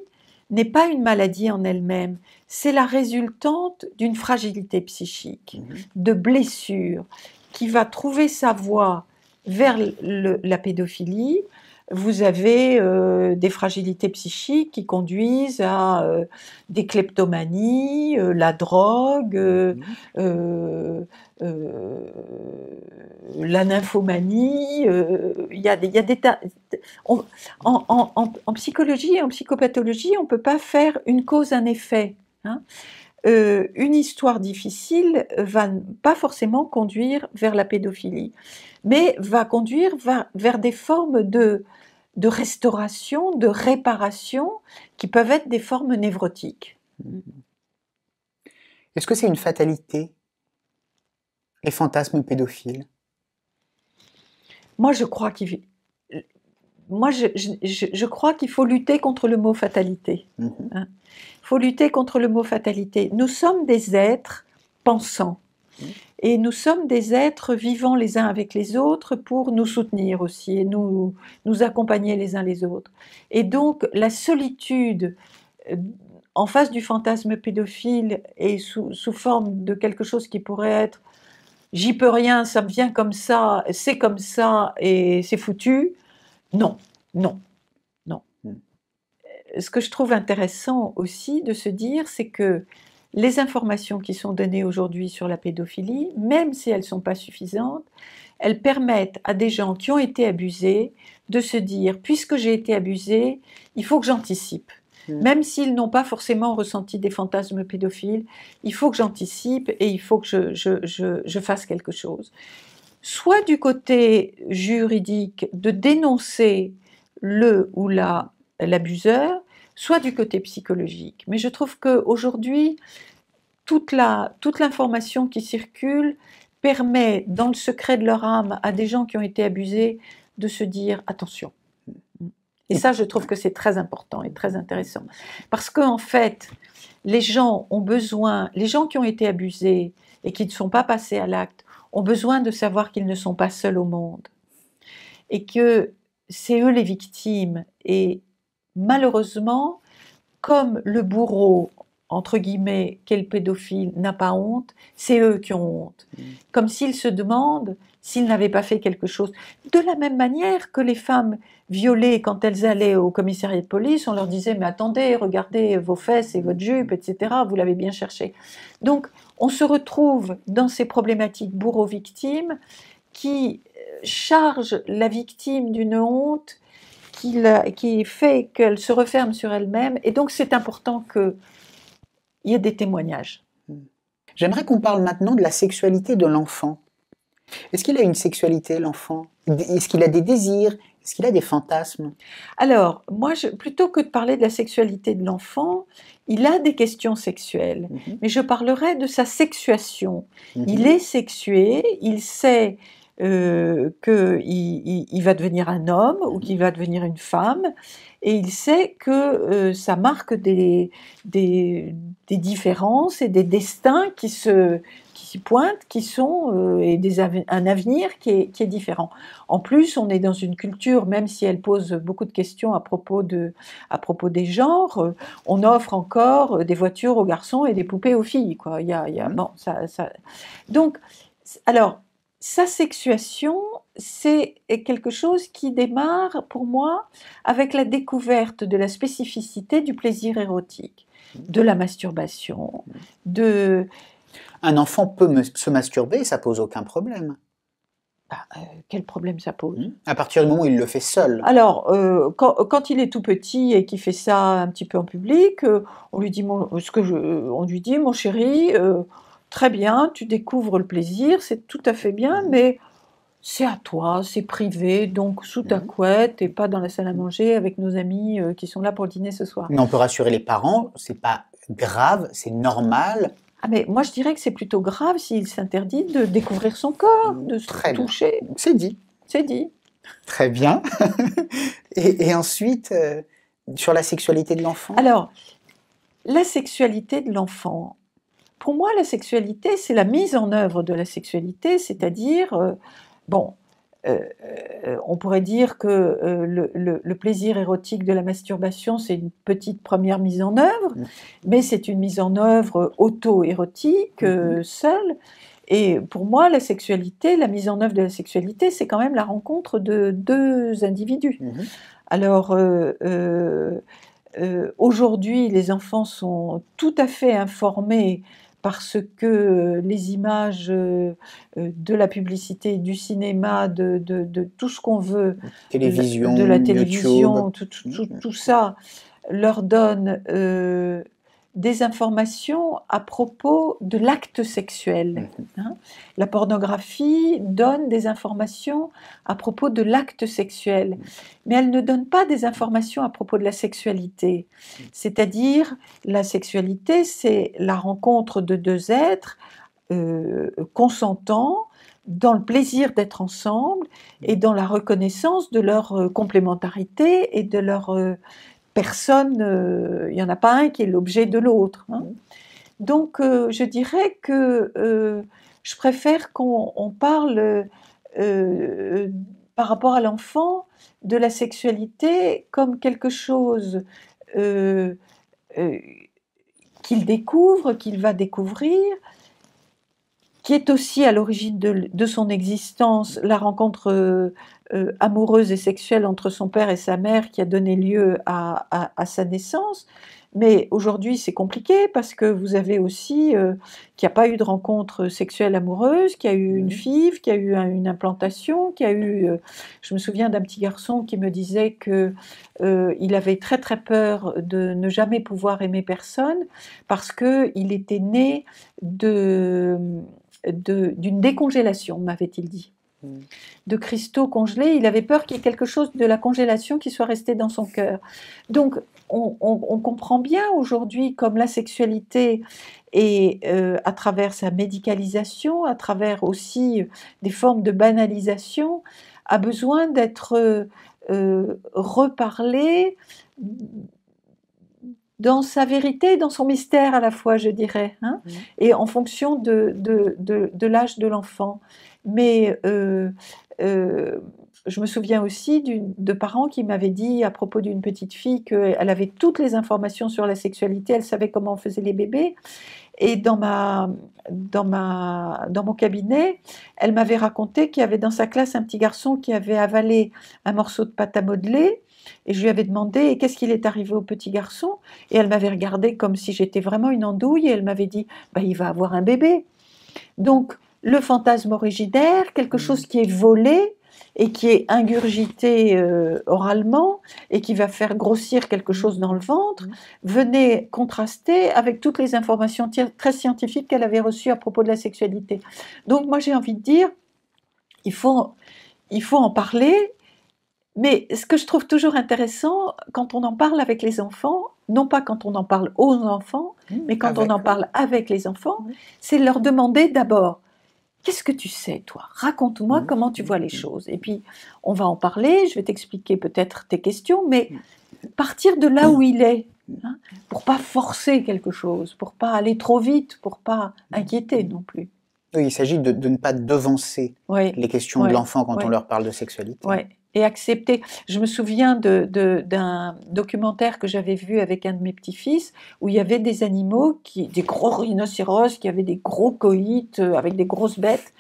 n'est pas une maladie en elle-même, c'est la résultante d'une fragilité psychique, mhm. de blessures, qui va trouver sa voie vers la pédophilie vous avez euh, des fragilités psychiques qui conduisent à euh, des kleptomanies, euh, la drogue, mhm. la nymphomanie. Il y, a des, y on, en, psychologie et en psychopathologie, on ne peut pas faire une cause, un effet. Hein euh, une histoire difficile va pas forcément conduire vers la pédophilie, mais va conduire vers des formes de, de restauration, de réparation, qui peuvent être des formes névrotiques. Mmh. Est-ce que c'est une fatalité, les fantasmes
pédophiles
Moi, je crois qu'il moi, je, crois qu'il faut lutter contre le mot fatalité. Mhm. Il hein. faut lutter contre le mot fatalité. Nous sommes des êtres pensants. Et nous sommes des êtres vivants les uns avec les autres pour nous soutenir aussi et nous, accompagner les uns les autres. Et donc la solitude euh, en face du fantasme pédophile et sous, sous forme de quelque chose qui pourrait être j'y peux rien, ça me vient comme ça, c'est comme ça et c'est foutu, non, non, non. Hmm. Euh, ce que je trouve intéressant aussi de se dire, c'est que les informations qui sont données aujourd'hui sur la pédophilie, même si elles ne sont pas suffisantes, elles permettent à des gens qui ont été abusés de se dire, puisque j'ai été abusé, il faut que j'anticipe. Hmm. Même s'ils n'ont pas forcément ressenti des fantasmes pédophiles, il faut que j'anticipe et il faut que je fasse quelque chose soit du côté juridique de dénoncer le ou la l'abuseur, soit du côté psychologique. Mais je trouve aujourd'hui toute l'information toute qui circule permet, dans le secret de leur âme, à des gens qui ont été abusés, de se dire attention. Et ça, je trouve que c'est très important et très intéressant. Parce qu'en fait, les gens ont besoin, les gens qui ont été abusés et qui ne sont pas passés à l'acte, ont besoin de savoir qu'ils ne sont pas seuls au monde et que c'est eux les victimes. Et malheureusement, comme le bourreau, entre guillemets, quel pédophile, n'a pas honte, c'est eux qui ont honte. Mmh. Comme s'ils se demandent s'ils n'avaient pas fait quelque chose. De la même manière que les femmes violées, quand elles allaient au commissariat de police, on leur disait, mais attendez, regardez vos fesses et votre jupe, etc., vous l'avez bien cherché. Donc, on se retrouve dans ces problématiques bourreaux-victimes, qui euh, chargent la victime d'une honte qui fait qu'elle se referme sur elle-même. Et donc c'est important qu'il y ait des témoignages. Hmm.
J'aimerais qu'on parle maintenant de la sexualité de l'enfant. Est-ce qu'il a une sexualité, l'enfant Est-ce qu'il a des désirs est-ce qu'il a des fantasmes
Alors, moi, plutôt que de parler de la sexualité de l'enfant, il a des questions sexuelles, mhm. mais je parlerai de sa sexuation. Mhm. Il est sexué, il sait euh, qu'il il, va devenir un homme ou mhm. qu'il va devenir une femme, et il sait que euh, ça marque des, des, différences et des destins qui se, pointes, qui sont euh, et des un avenir qui est, qui différent. En plus, on est dans une culture, même si elle pose beaucoup de questions à propos, de, à propos des genres, euh, on offre encore euh, des voitures aux garçons et des poupées aux filles. Quoi. Il y a, mm-hmm. Donc, alors, sa sexuation, c'est quelque chose qui démarre pour moi avec la découverte de la spécificité du plaisir érotique, mm-hmm. de la masturbation, mm-hmm.
de, un enfant peut se masturber, ça pose aucun problème.
Bah, euh, quel problème ça pose hmm
À partir du moment où il le fait seul.
Alors, euh, quand, il est tout petit et qu'il fait ça un petit peu en public, euh, on lui dit, mon, ce que je, on lui dit, mon chéri, très bien, tu découvres le plaisir, c'est tout à fait bien, hmm. mais c'est à toi, c'est privé, donc sous ta hmm. couette et pas dans la salle à manger avec nos amis qui sont là pour le dîner ce soir. Mais on
peut rassurer les parents, c'est pas grave, c'est
normal, ah mais moi je dirais que c'est plutôt grave s'il s'interdit de découvrir son corps, de se toucher. C'est dit. C'est dit. Très bien. et, ensuite, euh, sur la sexualité de l'enfant Alors, la sexualité de l'enfant. Pour moi, la sexualité, c'est la mise en œuvre de la sexualité, c'est-à-dire, euh, bon, euh, euh, euh, on pourrait dire que le, plaisir érotique de la masturbation, c'est une petite première mise en œuvre, mm. mais c'est une mise en œuvre auto-érotique, mm-hmm. seule. Et pour moi, la sexualité, la mise en œuvre de la sexualité, c'est quand même la rencontre de deux individus. Mm-hmm. Alors, aujourd'hui, les enfants sont tout à fait informés parce que euh, les images euh, euh, de la publicité, du cinéma, de, tout ce qu'on veut, de la télévision, mm, mm. tout, ça leur donne des informations à propos de l'acte sexuel. Mm. Hein. La pornographie donne des informations à propos de l'acte sexuel, mm. mais elle ne donne pas des informations à propos de la sexualité. Mm. C'est-à-dire, la sexualité, c'est la rencontre de deux êtres euh, consentants dans le plaisir d'être ensemble et dans la reconnaissance de leur euh, complémentarité et de leur... Euh, personne, euh, il n'y en a pas un qui est l'objet de l'autre. Hein. Donc euh, je dirais que euh, je préfère qu'on parle par rapport à l'enfant de la sexualité comme quelque chose qu'il découvre, qu'il va découvrir, qui est aussi à l'origine de, son existence la rencontre euh, euh, amoureuse et sexuelle entre son père et sa mère qui a donné lieu à, sa naissance. Mais aujourd'hui, c'est compliqué parce que vous avez aussi euh, qui qu'il a pas eu de rencontre sexuelle amoureuse, qui a eu une FIV, qui a eu une implantation, qui a eu. je me souviens d'un petit garçon qui me disait que il avait très très peur de ne jamais pouvoir aimer personne parce que il était né de d'une décongélation, m'avait-il dit, mm. de cristaux congelés. Il avait peur qu'il y ait quelque chose de la congélation qui soit resté dans son cœur. Donc, on, comprend bien aujourd'hui comme la sexualité et euh, à travers sa médicalisation, à travers aussi des formes de banalisation, a besoin d'être reparlé euh, reparlée dans sa vérité dans son mystère à la fois, je dirais, hein, et en fonction de, l'âge de l'enfant. Mais euh, euh, je me souviens aussi de parents qui m'avaient dit à propos d'une petite fille qu'elle avait toutes les informations sur la sexualité, elle savait comment on faisait les bébés, et dans, ma, dans, ma, dans mon cabinet, elle m'avait raconté qu'il y avait dans sa classe un petit garçon qui avait avalé un morceau de pâte à modeler. Et je lui avais demandé qu'est-ce qu'il est arrivé au petit garçon. Et elle m'avait regardé comme si j'étais vraiment une andouille. Et elle m'avait dit bah, il va avoir un bébé. Donc, le fantasme originaire, quelque mm. chose qui est volé, et qui est ingurgité euh, oralement et qui va faire grossir quelque mm. chose dans le ventre, mm. venait contraster avec toutes les informations très scientifiques qu'elle avait reçues à propos de la sexualité. Donc moi j'ai envie de dire, il faut, il faut en parler, mais ce que je trouve toujours intéressant quand on en parle avec les enfants, non pas quand on en parle aux enfants, mm. mais quand on en parle avec les enfants, c'est leur demander d'abord Qu'est-ce que tu sais, toi Raconte-moi mmh. comment tu vois les mmh. choses. Et puis, on va en parler, je vais t'expliquer peut-être tes questions, mais mmh. partir de là où il est, hein, pour pas forcer quelque chose, pour pas aller trop vite, pour pas inquiéter non plus.
il s'agit de, ne pas devancer
les questions de l'enfant quand on leur
parle de sexualité
et accepter. Je me souviens d'un documentaire que j'avais vu avec un de mes petits-fils où il y avait des animaux, qui, des gros rhinocéros, qui avaient des gros coïts euh, avec des grosses bêtes.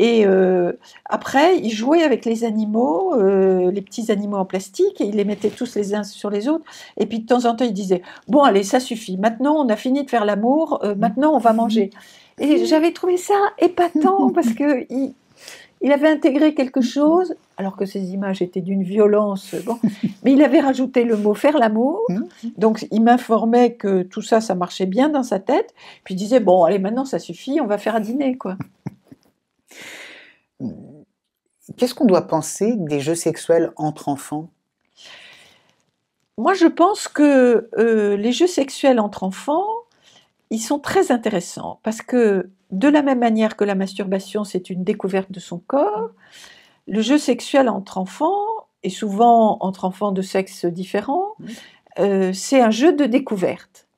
Et euh, après, il jouait avec les animaux, euh, les petits animaux en plastique, et il les mettait tous les uns sur les autres. Et puis de temps en temps, il disait Bon, allez, ça suffit. Maintenant, on a fini de faire l'amour. maintenant, on va manger. Et j'avais trouvé ça épatant parce que il avait intégré quelque chose, alors que ces images étaient d'une violence. mais il avait rajouté le mot faire l'amour. Mmh. Donc il m'informait que tout ça, ça marchait bien dans sa tête. Puis il disait bon, allez, maintenant ça suffit, on va faire un dîner, quoi.
Mmh. Qu'est-ce qu'on doit penser des jeux sexuels entre enfants
Moi, je pense que euh, les jeux sexuels entre enfants, ils sont très intéressants parce que de la même manière que la masturbation, c'est une découverte de son corps, le jeu sexuel entre enfants, et souvent entre enfants de sexes différents, euh, c'est un jeu de découverte.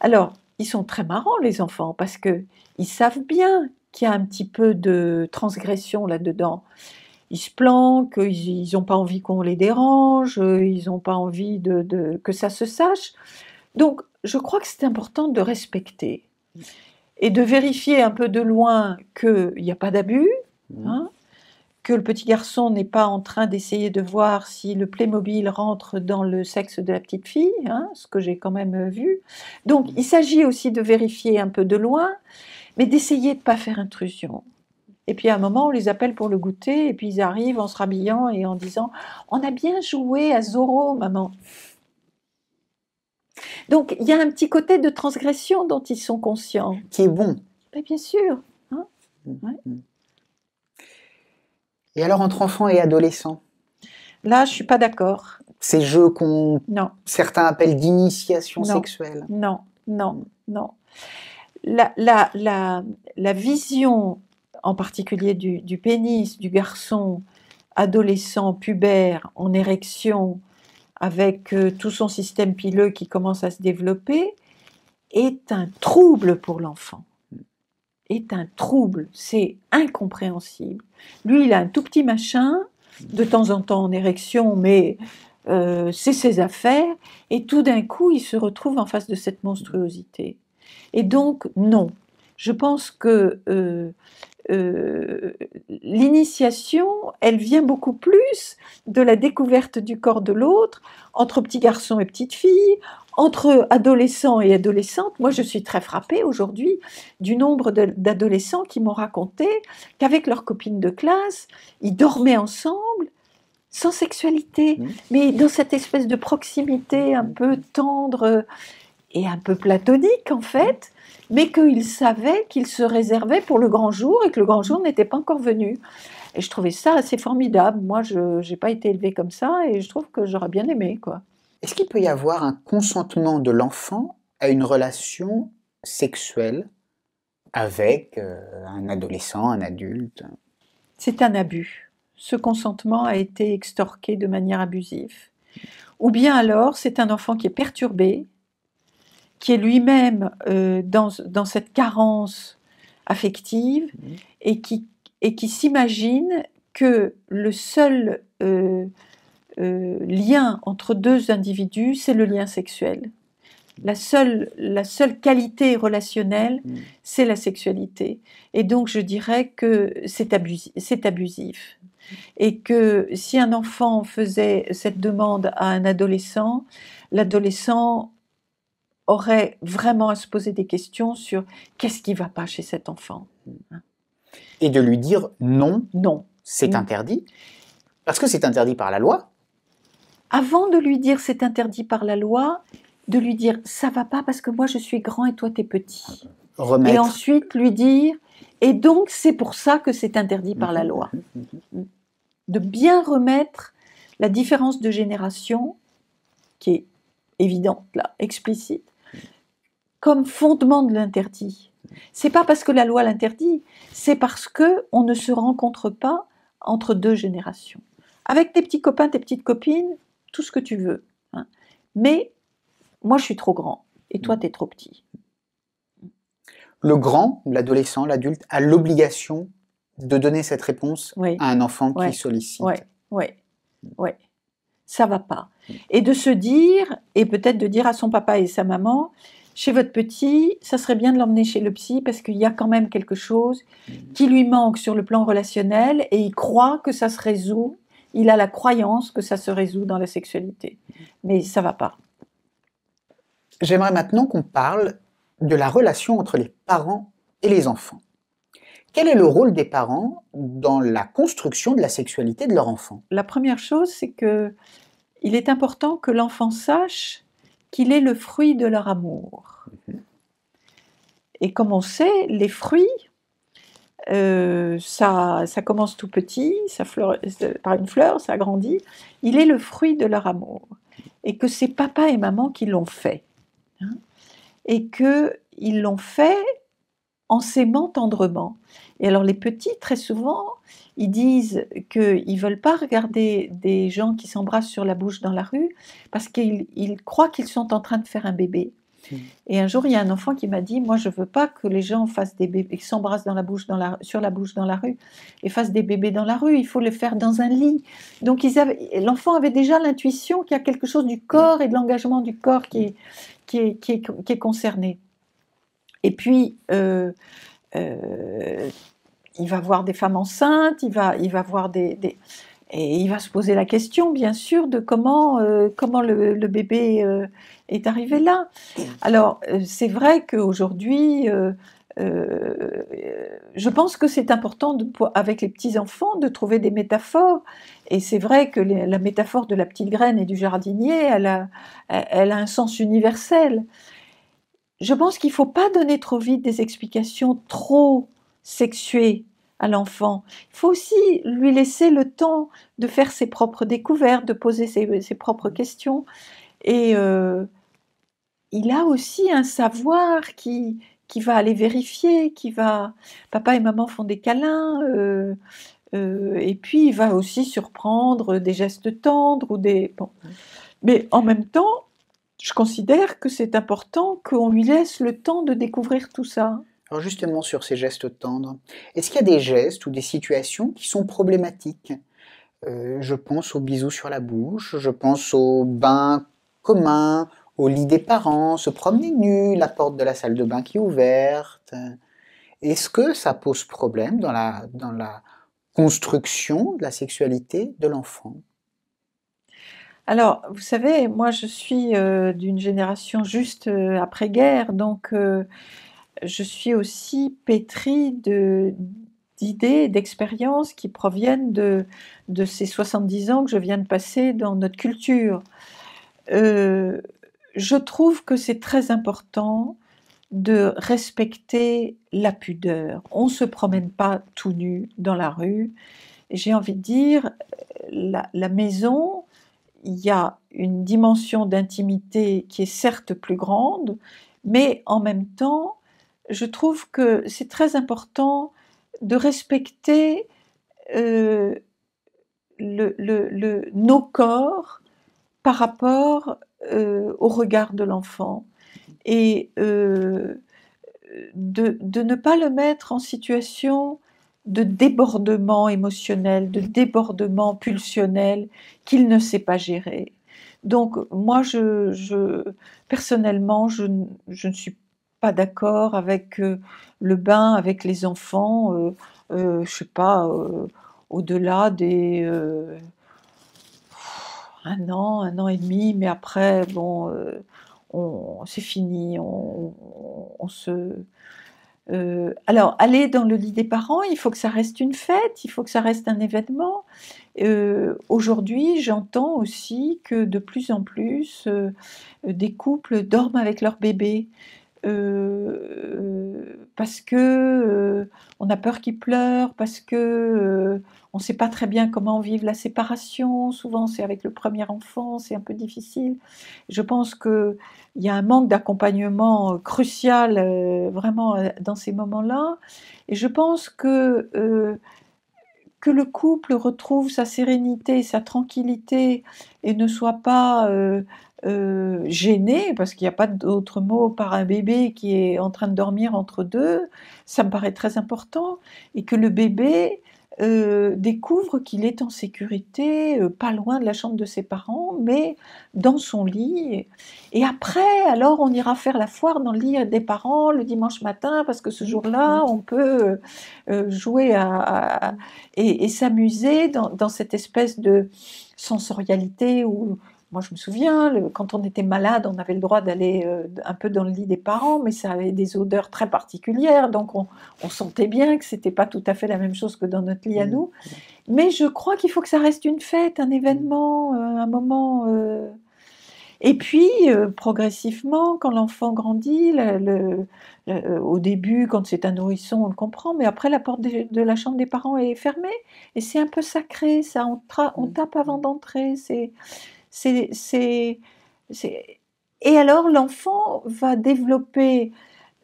Alors, ils sont très marrants, les enfants, parce que ils savent bien qu'il y a un petit peu de transgression là-dedans. Ils se planquent, ils n'ont pas envie qu'on les dérange, ils n'ont pas envie que ça se sache. Donc, je crois que c'est important de respecter et de vérifier un peu de loin qu'il n'y a pas d'abus, mmh. hein, que le petit garçon n'est pas en train d'essayer de voir si le Playmobil rentre dans le sexe de la petite fille, hein, ce que j'ai quand même euh, vu. Donc il s'agit aussi de vérifier un peu de loin, mais d'essayer de ne pas faire intrusion. Et puis à un moment, on les appelle pour le goûter, et puis ils arrivent en se rhabillant et en disant On a bien joué à Zorro, maman. Donc il y a un petit côté de transgression dont ils sont conscients. Qui est bon. bien sûr. Hein.
Mm-hmm. Et alors entre enfants et adolescents Là, je ne suis pas d'accord. Ces
jeux qu'on
certains appellent d'initiation sexuelle.
Non, non, non. La, vision, en particulier du, pénis du garçon adolescent, pubère, en érection, avec euh, tout son système pileux qui commence à se développer, est un trouble pour l'enfant. Est un trouble, c'est incompréhensible. Lui, il a un tout petit machin, de temps en temps en érection, mais euh, c'est ses affaires, et tout d'un coup, il se retrouve en face de cette monstruosité. Et donc, non, je pense que euh, euh, l'initiation, elle vient beaucoup plus de la découverte du corps de l'autre, entre petits garçons et petites filles, entre adolescents et adolescentes. Moi, je suis très frappée aujourd'hui du nombre d'adolescents qui m'ont raconté qu'avec leurs copines de classe, ils dormaient ensemble, sans sexualité, mmh. mais dans cette espèce de proximité un mmh. peu tendre et un peu platonique en fait, mais qu'il savait qu'il se réservait pour le grand jour et que le grand jour n'était pas encore venu. Et je trouvais ça assez formidable. Moi, je n'ai pas été élevée comme ça et je trouve que j'aurais bien aimé. quoi.
Est-ce qu'il peut y avoir un consentement de l'enfant à une relation sexuelle avec euh, un adolescent, un adulte
C'est un abus. Ce consentement a été extorqué de manière abusive. Ou bien alors, c'est un enfant qui est perturbé, qui est lui-même euh, dans, cette carence affective mmh. et qui, et qui s'imagine que le seul euh, euh, lien entre deux individus, c'est le lien sexuel. La seule, la seule qualité relationnelle, mmh. c'est la sexualité. Et donc je dirais que c'est C'est abusif. Et que si un enfant faisait cette demande à un adolescent, l'adolescent aurait vraiment à se poser des questions sur qu'est-ce qui ne va pas chez cet enfant.
Et de lui dire non, non, c'est mm. interdit, parce que c'est interdit par la loi.
Avant de lui dire c'est interdit par la loi, de lui dire ça va pas parce que moi je suis grand et toi tu es petit. Remettre. Et ensuite lui dire et donc c'est pour ça que c'est interdit par la mm-hmm. loi. Mm-hmm. De bien remettre la différence de génération qui est évidente là, explicite, comme fondement de l'interdit. C'est pas parce que la loi l'interdit, c'est parce que on ne se rencontre pas entre deux générations. Avec tes petits copains, tes petites copines, tout ce que tu veux. Hein. Mais moi, je suis trop grand et toi, mm. tu es trop petit.
Le grand, l'adolescent, l'adulte a l'obligation de donner cette réponse à un enfant qui sollicite. Oui,
oui, oui. Ça va pas. Mm. Et de se dire, et peut-être de dire à son papa et sa maman, chez votre petit, ça serait bien de l'emmener chez le psy parce qu'il y a quand même quelque chose qui lui manque sur le plan relationnel et il croit que ça se résout. Il a la croyance que ça se résout dans la sexualité. Mais ça va pas.
J'aimerais maintenant qu'on parle de la relation entre les parents et les enfants. Quel est le rôle des parents dans la
construction
de la sexualité de leur enfant
La première chose, c'est que il est important que l'enfant sache qu'il est le fruit de leur amour. Mhm. Et comme on sait, les fruits, euh, ça, ça, commence tout petit, ça par une fleur, ça grandit. Il est le fruit de leur amour. Et que c'est papa et maman qui l'ont fait. Hein, et qu'ils l'ont fait en s'aimant tendrement. Et alors les petits, très souvent, ils disent qu'ils ne veulent pas regarder des gens qui s'embrassent sur la bouche dans la rue parce qu'ils croient qu'ils sont en train de faire un bébé. Hmm. Et un jour, il y a un enfant qui m'a dit, moi, je ne veux pas que les gens fassent des bébés, s'embrassent sur la bouche dans la rue, et fassent des bébés dans la rue. Il faut les faire dans un lit. Donc, l'enfant avait déjà l'intuition qu'il y a quelque chose du corps et de l'engagement du corps qui est concerné. Et puis, euh, euh, il va voir des femmes enceintes, il va, il va voir des, Et il va se poser la question, bien sûr, de comment, euh, comment le, bébé est arrivé là. Alors, c'est vrai qu'aujourd'hui, je pense que c'est important, avec les petits-enfants, de trouver des métaphores. Et c'est vrai que la métaphore de la petite graine et du jardinier, elle a, elle a un sens universel je pense qu'il ne faut pas donner trop vite des explications trop sexuées à l'enfant. Il faut aussi lui laisser le temps de faire ses propres découvertes, de poser ses, propres questions. Et euh, il a aussi un savoir qui, qui va aller vérifier, qui va... Papa et maman font des câlins. Euh, euh, et puis il va aussi surprendre des gestes tendres ou des... Mais en même temps, je considère que c'est important qu'on lui laisse le temps de découvrir tout
ça. Alors justement sur ces gestes tendres, est-ce qu'il y a des gestes ou des situations qui sont problématiques euh, Je pense aux bisous sur la bouche, je pense au bain commun, au lit des parents, se promener nu, la porte de la salle de bain qui est ouverte. Est-ce que ça pose problème dans la, dans la construction de la sexualité de l'enfant
alors, vous savez, moi je suis euh, d'une génération juste euh, après-guerre, donc euh, je suis aussi pétrie de, d'idées, d'expériences qui proviennent de, ces 70 ans que je viens de passer dans notre culture. je trouve que c'est très important de respecter la pudeur. On ne se promène pas tout nu dans la rue. J'ai envie de dire, la maison, il y a une dimension d'intimité qui est certes plus grande, mais en même temps, je trouve que c'est très important de respecter euh, le, nos corps par rapport euh, au regard de l'enfant et euh, de, de, ne pas le mettre en situation de débordement émotionnel, de débordement pulsionnel qu'il ne sait pas gérer. Donc moi, je, je personnellement, je, je, ne suis pas d'accord avec euh, le bain, avec les enfants, euh, ne euh, je sais pas, euh, au-delà des un an, un an et demi, mais après, bon, on, c'est fini, on se euh, alors, aller dans le lit des parents, il faut que ça reste une fête, il faut que ça reste un événement. Euh, aujourd'hui, j'entends aussi que de plus en plus euh, des couples dorment avec leur bébé. Euh, euh, parce que euh, on a peur qu'il pleure, parce que on ne sait pas très bien comment vivre la séparation. Souvent, c'est avec le premier enfant, c'est un peu difficile. Je pense qu'il y a un manque d'accompagnement crucial vraiment dans ces moments-là. Et je pense que que le couple retrouve sa sérénité, sa tranquillité et ne soit pas euh, gêné, parce qu'il n'y a pas d'autre mot, par un bébé qui est en train de dormir entre deux, ça me paraît très important, et que le bébé euh, découvre qu'il est en sécurité, euh, pas loin de la chambre de ses parents, mais dans son lit. Et après, alors, on ira faire la foire dans le lit des parents le dimanche matin, parce que ce jour-là, mm-hmm. on peut jouer et, s'amuser dans, dans, cette espèce de sensorialité où moi, je me souviens, quand on était malade, on avait le droit d'aller euh, un peu dans le lit des parents, mais ça avait des odeurs très particulières, donc on, sentait bien que c'était pas tout à fait la même chose que dans notre lit à mmh. nous. Mais je crois qu'il faut que ça reste une fête, un événement, mmh. euh, un moment. Euh. Et puis, progressivement, quand l'enfant grandit, au début, quand c'est un nourrisson, on le comprend, mais après, la porte de, la chambre des parents est fermée, et c'est un peu sacré, ça, on, on mmh. tape avant d'entrer, c'est et alors l'enfant va développer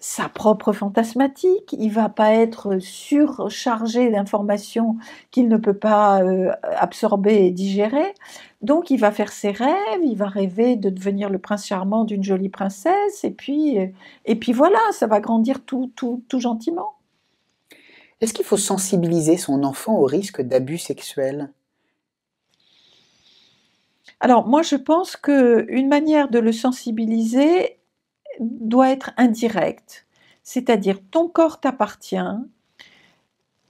sa propre fantasmatique, il va pas être surchargé d'informations qu'il ne peut pas euh, absorber et digérer. Donc il va faire ses rêves, il va rêver de devenir le prince charmant d'une jolie princesse et puis et puis voilà, ça va grandir tout tout gentiment.
Est-ce qu'il faut sensibiliser son enfant au risque d'abus
sexuels alors moi je pense qu'une manière de le sensibiliser doit être indirecte, c'est-à-dire ton corps t'appartient,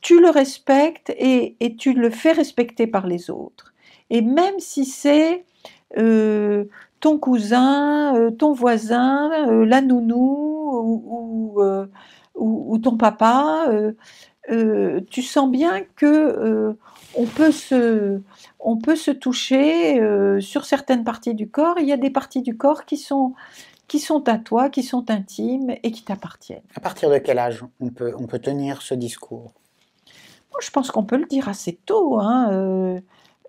tu le respectes et, tu le fais respecter par les autres. Et même si c'est euh, ton cousin, euh, ton voisin, euh, la nounou ou ton papa, euh, tu sens bien que euh, on, peut se, toucher euh, sur certaines parties du corps. Il y a des parties du corps qui sont, à toi, qui sont intimes et qui t'appartiennent. À
partir de quel âge on peut, tenir ce discours
Je pense qu'on peut le dire assez tôt, 3-4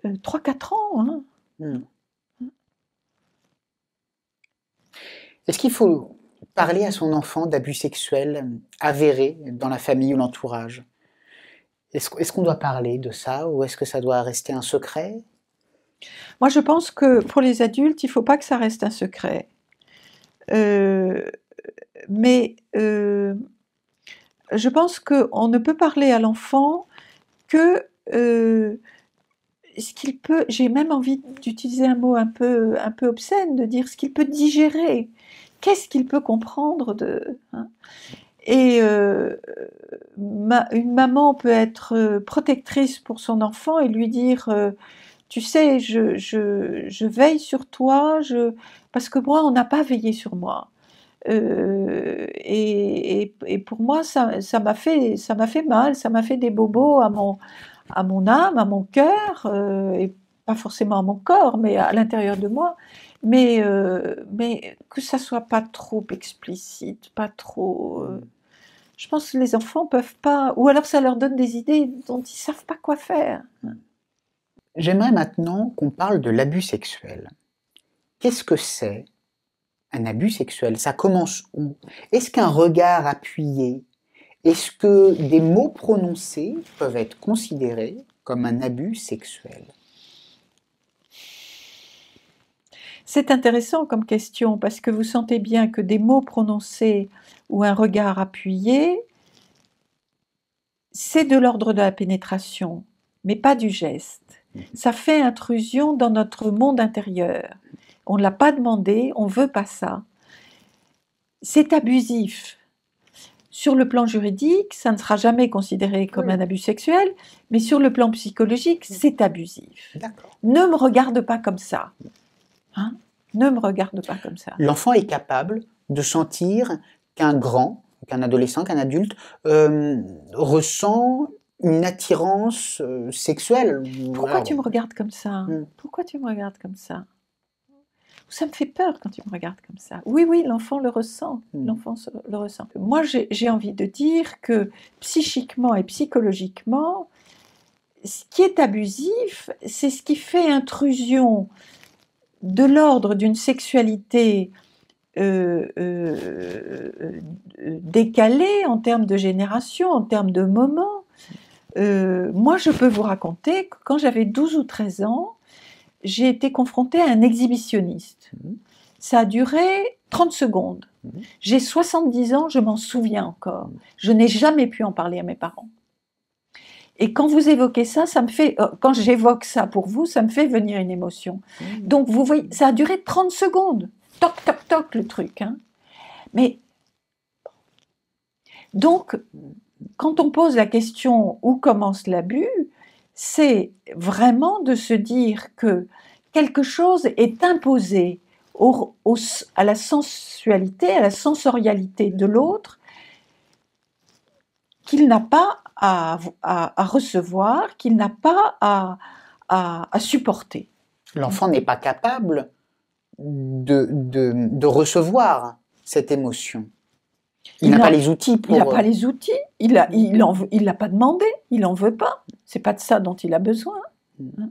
hein, ans. Hein.
Hmm. Est-ce qu'il faut parler à son enfant d'abus sexuels avérés dans la famille ou l'entourage est-ce qu'on doit parler de ça ou est-ce que ça doit rester un secret
Moi, je pense que pour les adultes, il ne faut pas que ça reste un secret. Euh, mais euh, je pense qu'on ne peut parler à l'enfant que euh, ce qu'il peut. J'ai même envie d'utiliser un mot un peu, un peu obscène, de dire ce qu'il peut digérer. Qu'est-ce qu'il peut comprendre de. Hein et euh, une maman peut être euh, protectrice pour son enfant et lui dire, euh, tu sais, je, veille sur toi, parce que moi, on n'a pas veillé sur moi. et, pour moi, ça, m'a fait, ça m'a fait mal, ça m'a fait des bobos à mon, à mon âme, à mon cœur, et pas forcément à mon corps, mais à l'intérieur de moi mais, euh, mais que ça soit pas trop explicite, pas trop. Euh, mmh. je pense que les enfants peuvent pas, ou alors ça leur donne des idées dont ils savent pas quoi faire.
J'aimerais maintenant qu'on parle de l'abus sexuel. Qu'est-ce que c'est un abus sexuel Ça commence où Est-ce qu'un regard appuyé Est-ce que des mots prononcés peuvent être considérés comme un abus sexuel
C'est intéressant comme question parce que vous sentez bien que des mots prononcés ou un regard appuyé, c'est de l'ordre de la pénétration, mais pas du geste. Mhm. Ça fait intrusion dans notre monde intérieur. On ne l'a pas demandé, on ne veut pas ça. C'est abusif. Sur le plan juridique, ça ne sera jamais considéré comme un abus sexuel, mais sur le plan psychologique, c'est abusif. Ne me regarde pas comme ça. Hein? ne me regarde pas comme ça.
L'enfant est capable de sentir qu'un grand, qu'un adolescent, qu'un adulte euh, ressent une attirance euh, sexuelle. Pourquoi tu me
regardes comme ça hmm. Pourquoi tu me regardes comme ça ça me fait peur quand tu me regardes comme ça. Oui, oui, l'enfant le ressent. Hmm. L'enfant le ressent. Moi, j'ai envie de dire que psychiquement et psychologiquement, ce qui est abusif, c'est ce qui fait intrusion de l'ordre d'une sexualité euh, euh, euh, décalée en termes de génération, en termes de moment. moi, je peux vous raconter que quand j'avais 12 ou 13 ans, j'ai été confrontée à un exhibitionniste. Mmh. Ça a duré 30 secondes. Mmh. J'ai 70 ans, je m'en souviens encore. Je n'ai jamais pu en parler à mes parents. Et quand vous évoquez ça, ça me fait, euh, quand j'évoque ça pour vous, ça me fait venir une émotion. Mmh. Donc vous voyez, ça a duré 30 secondes. Toc, toc, toc, le truc. Hein. Mais donc, quand on pose la question où commence l'abus, c'est vraiment de se dire que quelque chose est imposé à la sensualité, à la sensorialité de l'autre, qu'il n'a pas à, recevoir, qu'il n'a pas à, supporter. L'enfant n'est pas capable de,
de, recevoir cette émotion. Il, n'a pas les outils pour. Il n'a pas euh, les
outils. Il a, il l'a pas demandé. Il en veut pas. C'est pas de ça dont il a besoin. Hmm.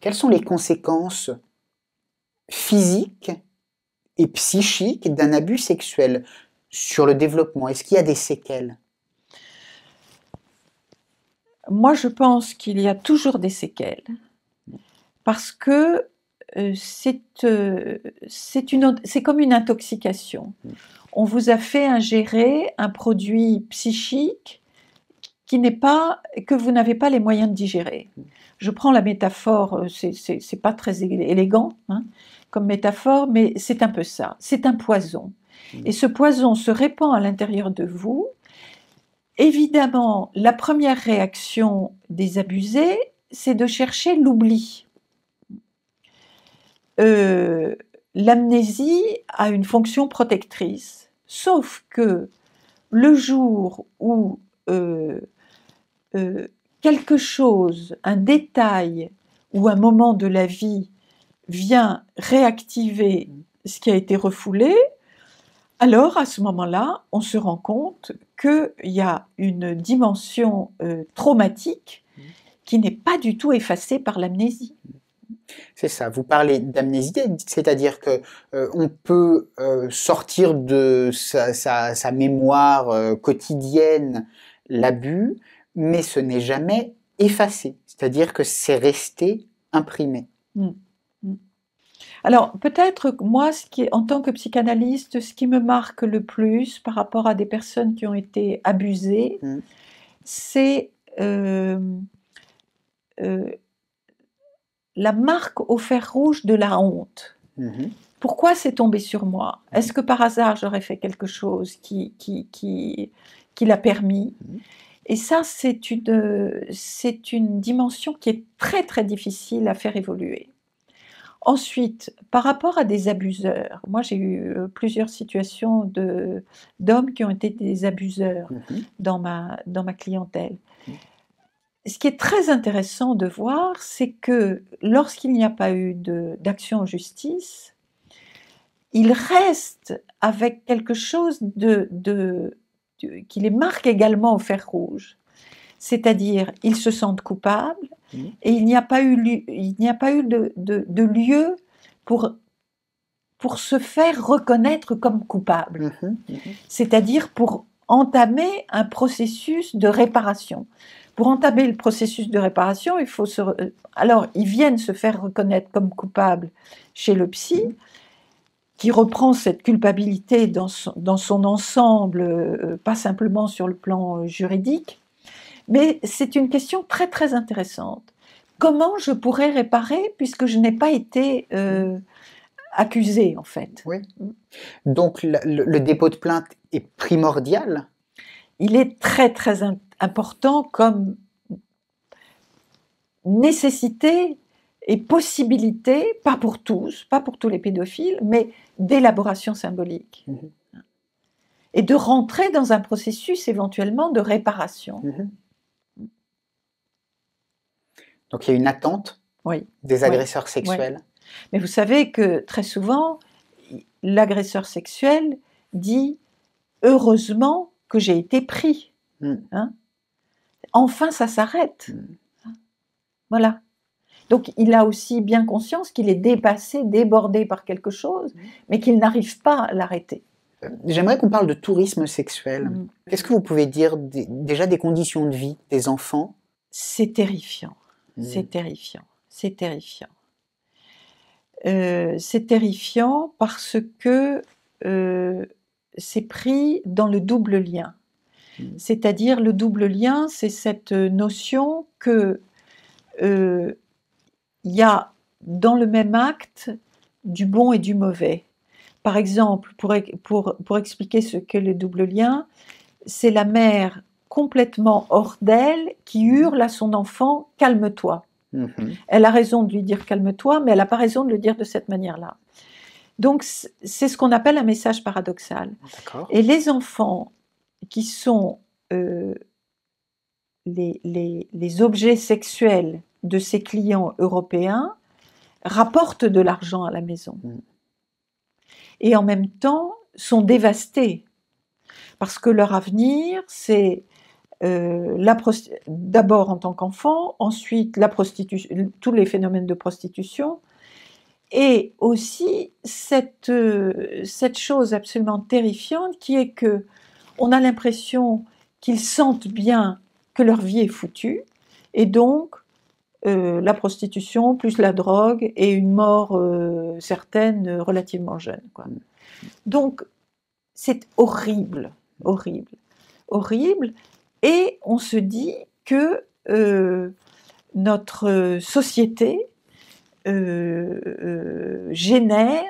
Quelles sont les conséquences physiques
et psychiques d'un abus sexuel sur le développement Est-ce qu'il y a des
séquelles moi, je pense qu'il y a toujours des séquelles parce que euh, euh, c'est comme une intoxication. On vous a fait ingérer un produit psychique qui n'est pas que vous n'avez pas les moyens de digérer. Je prends la métaphore, euh, c'est pas très élégant hein, comme métaphore, mais c'est un peu ça. C'est un poison. Et ce poison se répand à l'intérieur de vous évidemment, la première réaction des abusés, c'est de chercher l'oubli. Euh, l'amnésie a une fonction protectrice, sauf que le jour où euh, euh, quelque chose, un détail ou un moment de la vie vient réactiver ce qui a été refoulé, alors à ce moment-là, on se rend compte qu'il y a une dimension euh, traumatique mmh. qui n'est pas du tout effacée par l'amnésie.
C'est ça. Vous parlez d'amnésie, c'est-à-dire que euh, on peut euh, sortir de sa, mémoire quotidienne l'abus, mais ce n'est jamais effacé. C'est-à-dire que c'est resté imprimé.
Mmh. Alors peut-être moi, qui en tant que psychanalyste, ce qui me marque le plus par rapport à des personnes qui ont été abusées, mm. c'est euh, euh, la marque au fer rouge de la honte. Mm-hmm. Pourquoi c'est tombé sur moi mm. Est-ce que par hasard j'aurais fait quelque chose qui, qui, qui, l'a permis mm. Et ça, c'est une, euh, c'est une dimension qui est très très difficile à faire évoluer. Ensuite, par rapport à des abuseurs, moi j'ai eu euh, plusieurs situations d'hommes qui ont été des abuseurs mmh dans, ma, clientèle. Mmh. Ce qui est très intéressant de voir, c'est que lorsqu'il n'y a pas eu d'action en justice, ils restent avec quelque chose qui les marque également au fer rouge. C'est-à-dire, ils se sentent coupables, et il n'y a pas eu, il a pas eu de, lieu pour, se faire reconnaître comme coupable, mm-hmm. Mm-hmm. c'est-à-dire pour entamer un processus de réparation. Pour entamer le processus de réparation, il faut se... Euh, alors, ils viennent se faire reconnaître comme coupable chez le psy, mm-hmm. qui reprend cette culpabilité dans son ensemble, euh, pas simplement sur le plan euh, juridique, mais c'est une question très très intéressante. Comment je pourrais réparer puisque je n'ai pas été euh, accusée en fait oui.
Donc le, dépôt de plainte est primordial
Il est très très important comme nécessité et possibilité, pas pour tous, pas pour tous les pédophiles, mais d'élaboration symbolique. Mmh et de rentrer dans un processus éventuellement de réparation. Mmh
donc il y a une attente oui. des agresseurs sexuels.
Mais vous savez que très souvent, l'agresseur sexuel dit heureusement que j'ai été pris. Hmm. Hein enfin, ça s'arrête. Hmm. Hein. Voilà. Donc il a aussi bien conscience qu'il est dépassé, débordé par quelque chose, hmm. mais qu'il n'arrive pas à l'arrêter. Euh,
j'aimerais qu'on parle de tourisme sexuel.
Qu'est-ce que vous pouvez dire déjà des conditions de vie des enfants C'est terrifiant. C'est mmh. terrifiant. C'est terrifiant. Euh, c'est terrifiant parce que euh, c'est pris dans le double lien. Mmh. C'est-à-dire le double lien, c'est cette notion que euh, il y a dans le même acte du bon et du mauvais. Par exemple, pour, pour, pour expliquer ce qu'est le double lien, c'est la mère complètement hors d'elle qui mhm. hurle à son enfant Calme-toi. Mhm. Elle a raison de lui dire Calme-toi, mais elle n'a pas raison de le dire de cette manière-là. Donc c'est ce qu'on appelle un message paradoxal. Et les enfants qui sont euh, les, objets sexuels de ces clients européens rapportent de l'argent à la maison. Mhm. Et en même temps, sont dévastés. Parce que leur avenir, c'est euh, d'abord en tant qu'enfant, ensuite la prostitution, tous les phénomènes de prostitution, et aussi cette, euh, cette chose absolument terrifiante qui est que on a l'impression qu'ils sentent bien que leur vie est foutue, et donc euh, la prostitution plus la drogue et une mort certaine relativement jeune. Donc c'est horrible, horrible, horrible. Et on se dit que euh, notre société euh, euh, génère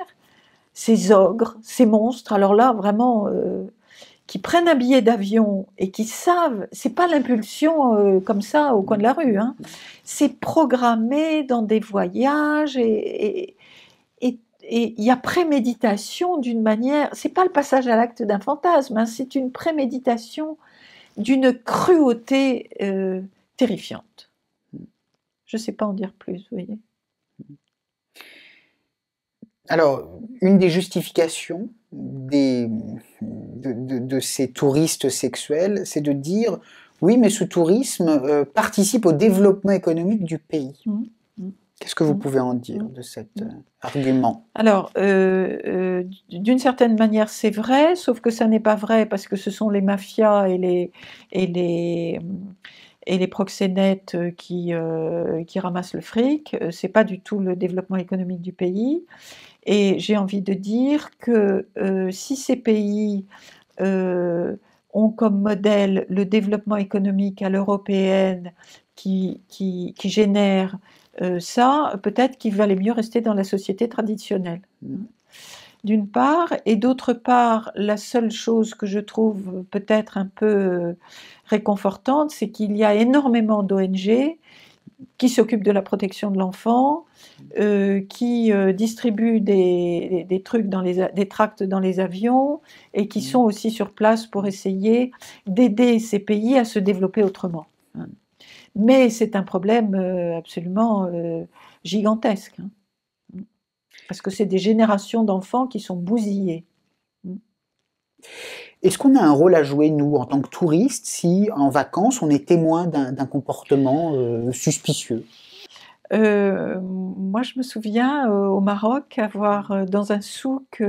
ces ogres, ces monstres, alors là vraiment, qui prennent un billet d'avion et qui savent, c'est pas l'impulsion comme ça au coin de la rue, hein. c'est programmé dans des voyages et, il y a préméditation d'une manière, c'est pas le passage à l'acte d'un fantasme, hein, c'est une préméditation d'une cruauté euh, terrifiante. Je ne sais pas en dire plus, vous voyez. Alors, une des
justifications des, de, ces touristes sexuels, c'est de dire oui, mais ce tourisme euh, participe au développement économique du pays. Mmh. Qu'est-ce que vous mm. pouvez en dire de cet mm. euh, argument
Alors, euh, euh, d'une certaine manière, c'est vrai, sauf que ça n'est pas vrai parce que ce sont les mafias et les, et les, et les proxénètes qui, qui ramassent le fric. Ce n'est pas du tout le développement économique du pays. Et j'ai envie de dire que si ces pays ont comme modèle le développement économique à l'européenne qui, qui, qui génère euh, ça, peut-être qu'il valait mieux rester dans la société traditionnelle. D'une part, et d'autre part, la seule chose que je trouve peut-être un peu réconfortante, c'est qu'il y a énormément d'ONG qui s'occupent de la protection de l'enfant, euh, qui euh, distribuent des, trucs dans les des tracts dans les avions et qui mmh. sont aussi sur place pour essayer d'aider ces pays à se développer autrement. Mais c'est un problème euh, absolument euh, gigantesque. Hein. parce que c'est des générations d'enfants qui sont bousillés.
Est-ce qu'on a un rôle à jouer, nous, en tant que touristes, si en vacances, on est témoin d'un comportement euh, suspicieux
Moi, je me souviens au Maroc avoir, dans un souk,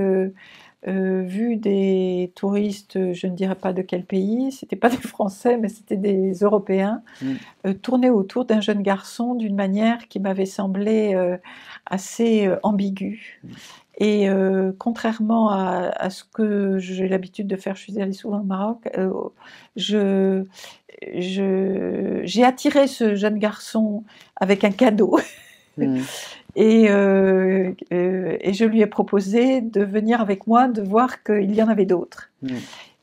euh, vu des touristes, je ne dirais pas de quel pays, c'était pas des Français, mais c'était des Européens, mm. euh, tourner autour d'un jeune garçon d'une manière qui m'avait semblé euh, assez ambiguë. Mm. Et contrairement à, ce que j'ai l'habitude de faire, je suis allée souvent au Maroc, je, j'ai attiré ce jeune garçon avec un cadeau. Mm. Euh, euh, et, je lui ai proposé de venir avec moi, de voir qu'il y en avait d'autres. Mm.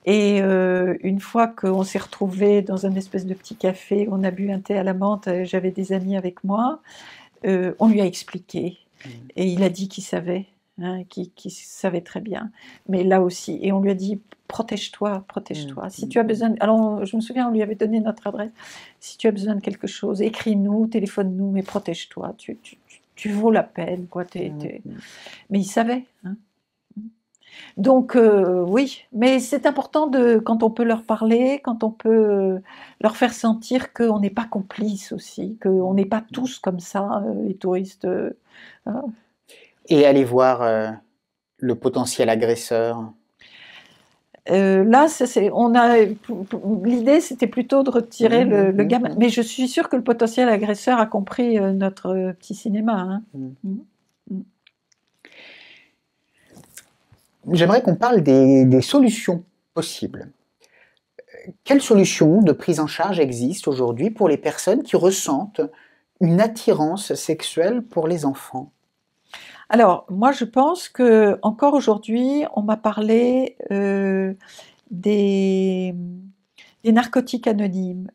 Et euh, une fois qu'on s'est retrouvés dans un espèce de petit café, on a bu un thé à la menthe, j'avais des amis avec moi, on lui a expliqué. Mm. Et il a dit qu'il savait, hein, qu'il savait très bien. Mais là aussi, et on lui a dit, protège-toi, protège-toi. Mm. Si tu as besoin, alors je me souviens, on lui avait donné notre adresse. Si tu as besoin de quelque chose, écris-nous, téléphone-nous, mais protège-toi. Tu, tu tu vaux la peine, quoi. Mm, mm. Mais il savait. Hein. Donc euh, oui, mais c'est important de quand on peut leur parler, quand on peut leur faire sentir qu'on n'est pas complice aussi, qu'on n'est pas tous comme ça, euh, les touristes. Euh, hein.
et aller voir
le potentiel agresseur euh, là, on a l'idée, c'était plutôt de retirer mmh, le, mmh, mmh. gamin. Mais je suis sûre que le potentiel agresseur a compris euh, notre euh, petit cinéma. Hein.
J'aimerais qu'on parle des, des, solutions possibles. Quelles solutions de prise en charge existent aujourd'hui pour les personnes qui ressentent une attirance sexuelle pour les enfants
alors, moi, je pense que encore aujourd'hui, on m'a parlé euh, des, narcotiques anonymes.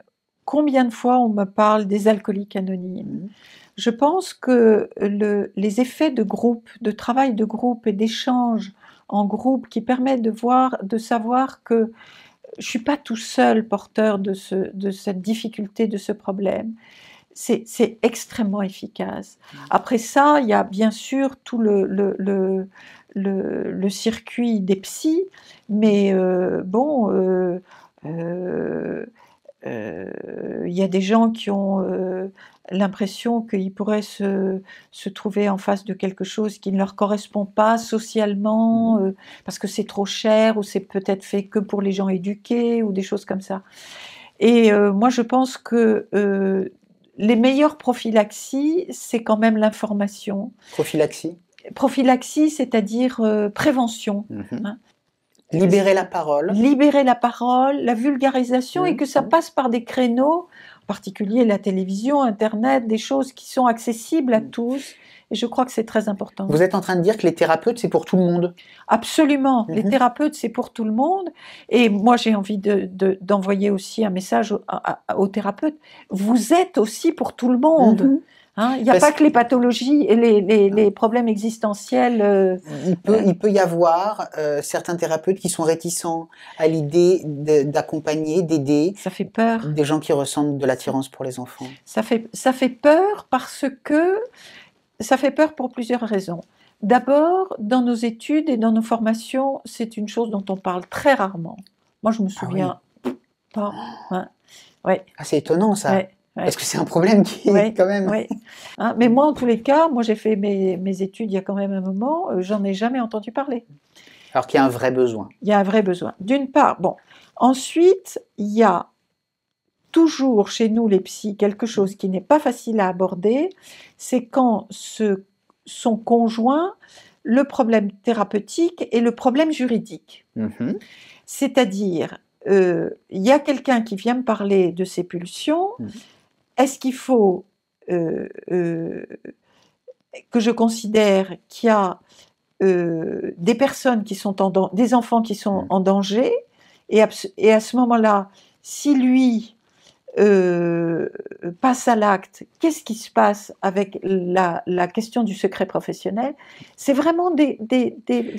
Combien de fois on me parle des alcooliques anonymes Je pense que les effets de groupe, de travail de groupe et d'échange en groupe qui permettent de voir, de savoir que je ne suis pas tout seul porteur de cette difficulté, de ce problème c'est extrêmement efficace. Mmh. Après ça, il y a bien sûr tout le, le, circuit des psys, mais euh, bon, euh, euh, il y a des gens qui ont l'impression qu'ils pourraient se, trouver en face de quelque chose qui ne leur correspond pas socialement, mmh. parce que c'est trop cher, ou c'est peut-être fait que pour les gens éduqués, ou des choses comme ça. Et moi, je pense que les meilleures prophylaxies, c'est quand même l'information.
Prophylaxie
Prophylaxie, c'est-à-dire euh, prévention. Mhm. Hein. Libérer la parole. Libérer la parole, la vulgarisation, mhm. et que ça mhm. passe par des créneaux particulier la télévision, Internet, des choses qui sont accessibles à mm. tous. Et je crois que c'est très important. Vous êtes en train de dire que les thérapeutes, c'est pour tout le monde Absolument. Les mhm. thérapeutes, c'est pour tout le monde. Et moi, j'ai envie d'envoyer de, aussi un message aux, thérapeutes. Vous êtes aussi pour tout le monde. Mhm. Hein, il n'y a pas que les pathologies et les, problèmes existentiels. Euh, euh. il,
peut, y avoir euh, certains thérapeutes qui sont réticents à l'idée d'accompagner,
d'aider. Ça fait peur. Des gens qui ressentent de l'attirance pour les enfants. Ça fait, ça fait peur parce que ça fait peur pour plusieurs raisons. D'abord, dans nos études et dans nos formations, c'est une chose dont on parle très rarement. Moi, je me ah souviens hein.
Ouais. Ah, c'est étonnant ça. Est-ce que c'est un problème qui quand même. Oui.
Hein, mais moi, en tous les cas, moi j'ai fait mes, mes, études il y a quand même un moment, euh, j'en ai jamais entendu parler.
Alors qu'il y a un vrai besoin.
Il y a un vrai besoin. D'une part, bon. Ensuite, il y a toujours chez nous les psys quelque chose qui n'est pas facile à aborder, c'est quand ce, son conjoint le problème thérapeutique et le problème juridique. Mm-hmm. C'est-à-dire, euh, il y a quelqu'un qui vient me parler de ses pulsions. Mm-hmm est-ce qu'il faut euh, euh, que je considère qu'il y a euh, des personnes qui sont en des enfants qui sont mm. en danger et, à ce moment-là, si lui passe à l'acte, qu'est-ce qui se passe avec la, question du secret professionnel C'est vraiment des,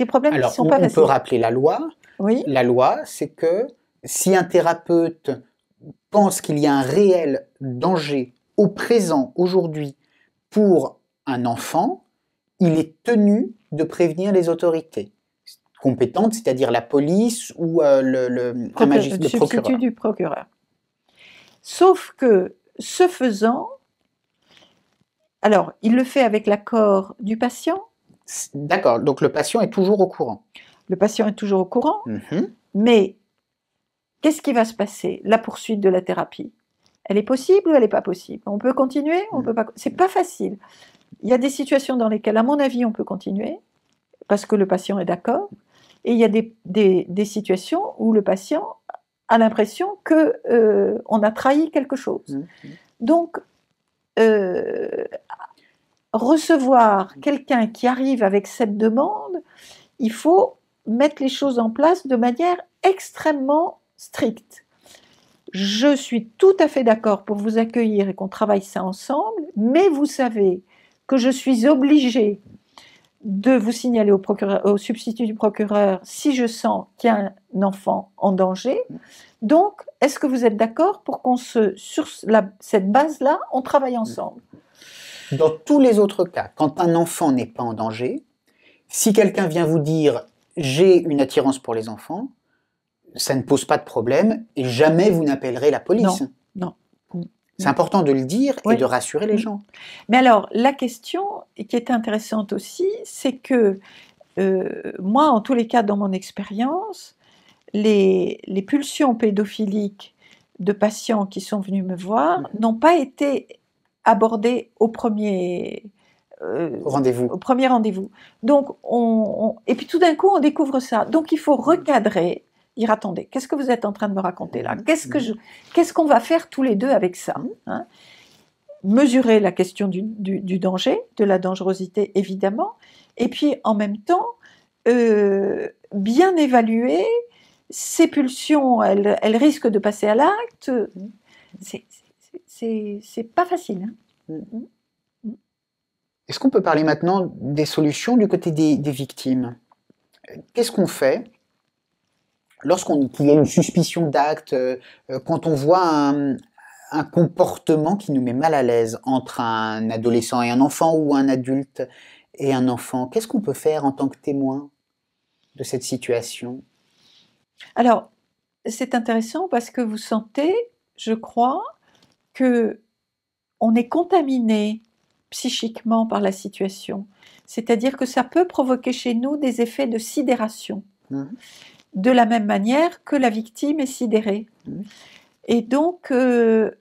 problèmes qui ne sont pas on On peut rappeler
la loi. Oui. La loi, c'est que si un thérapeute pense qu'il y a un réel danger au présent, aujourd'hui, pour un enfant, il est tenu de prévenir les autorités compétentes, c'est-à-dire la police ou euh, le, le, magistrat, procureur. du
procureur. Sauf que, ce faisant, alors, il le fait avec l'accord du patient. D'accord, donc le patient est toujours au courant. Le patient est toujours au courant, mm-hmm. mais Qu'est-ce qui va se passer La poursuite de la thérapie, elle est possible ou elle n'est pas possible On peut continuer On peut mm. pas. C'est pas facile. Il y a des situations dans lesquelles, à mon avis, on peut continuer parce que le patient est d'accord, et il y a des, situations où le patient a l'impression que euh, on a trahi quelque chose. Mm. Donc euh, recevoir quelqu'un qui arrive avec cette demande, il faut mettre les choses en place de manière extrêmement strict. Je suis tout à fait d'accord pour vous accueillir et qu'on travaille ça ensemble, mais vous savez que je suis obligée de vous signaler au, substitut du procureur si je sens qu'il y a un enfant en danger. Donc, est-ce que vous êtes d'accord pour qu'on se, sur cette base-là, on travaille ensemble
Dans tous les autres cas, quand un enfant n'est pas en danger, si quelqu'un vient vous dire j'ai une attirance pour les enfants, ça ne pose pas de problème et jamais vous n'appellerez la police. Non, mm, mm. C'est important de le dire et de rassurer les mm.
gens. Mais alors, la question qui est intéressante aussi, c'est que euh, moi, en tous les cas, dans mon expérience, les, pulsions pédophiliques de patients qui sont venus me voir n'ont pas été abordées au premier euh, rendez-vous. Au premier rendez-vous. Donc, et puis tout d'un coup, on découvre ça. Donc, il faut recadrer dire attendez, qu'est-ce que vous êtes en train de me raconter là mmh. Qu'est-ce que je, qu'est-ce qu'on va faire tous les deux avec ça hein Mesurer la question du, danger, de la dangerosité évidemment, et puis en même temps euh, bien évaluer ces pulsions, elles, risquent de passer à l'acte. Mmh. C'est pas facile. Hein. Mmh.
Est-ce qu'on peut parler maintenant des solutions du côté des, des victimes Qu'est-ce qu'on fait lorsqu'il y a une suspicion d'acte, euh, euh, quand on voit un, comportement qui nous met mal à l'aise entre un adolescent et un enfant ou un adulte et un enfant, qu'est-ce qu'on peut faire en tant que témoin de cette situation
Alors, c'est intéressant parce que vous sentez, je crois, que on est contaminé psychiquement par la situation. C'est-à-dire que ça peut provoquer chez nous des effets de sidération. Mmh de la même manière que la victime est sidérée. Et donc, euh,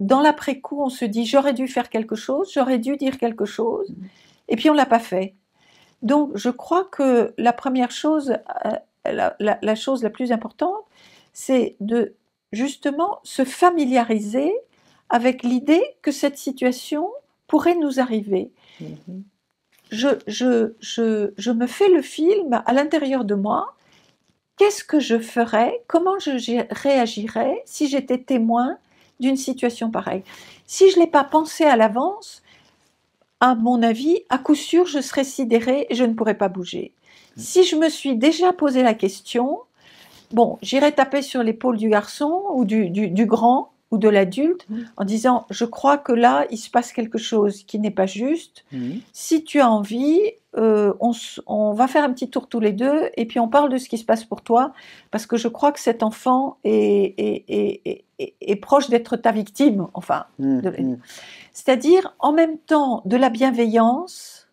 dans l'après-coup, on se dit j'aurais dû faire quelque chose, j'aurais dû dire quelque chose, et puis on ne l'a pas fait. Donc, je crois que la première chose, euh, la, chose la plus importante, c'est de justement se familiariser avec l'idée que cette situation pourrait nous arriver. Mm-hmm je, je, me fais le film à l'intérieur de moi. Qu'est-ce que je ferais Comment je réagirais si j'étais témoin d'une situation pareille Si je ne l'ai pas pensé à l'avance, à mon avis, à coup sûr, je serais sidérée et je ne pourrais pas bouger. Mmh. Si je me suis déjà posé la question, bon, j'irai taper sur l'épaule du garçon ou du grand ou de l'adulte en disant je crois que là il se passe quelque chose qui n'est pas juste. Si tu as envie, euh, on, va faire un petit tour tous les deux et puis on parle de ce qui se passe pour toi parce que je crois que cet enfant est, proche d'être ta victime, enfin. Mm, mm. C'est-à-dire en même temps de la bienveillance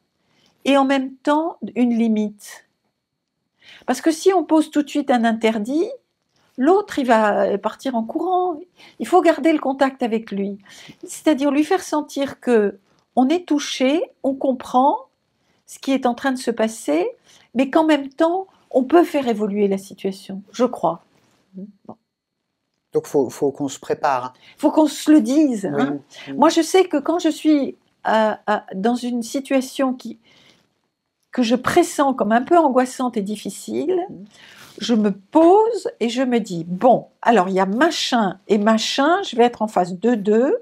et en même temps une limite. Parce que si on pose tout de suite un interdit, l'autre, il va partir en courant. Il faut garder le contact avec lui. C'est-à-dire lui faire sentir que on est touché, on comprend ce qui est en train de se passer, mais qu'en même temps, on peut faire évoluer la situation, je crois. Donc
il faut, qu'on se prépare.
Il faut qu'on se le dise. Hein. Moi, je sais que quand je suis dans une situation qui, que je pressens comme un peu angoissante et difficile, mm je me pose et je me dis, bon, alors il y a machin et machin, je vais être en face de deux,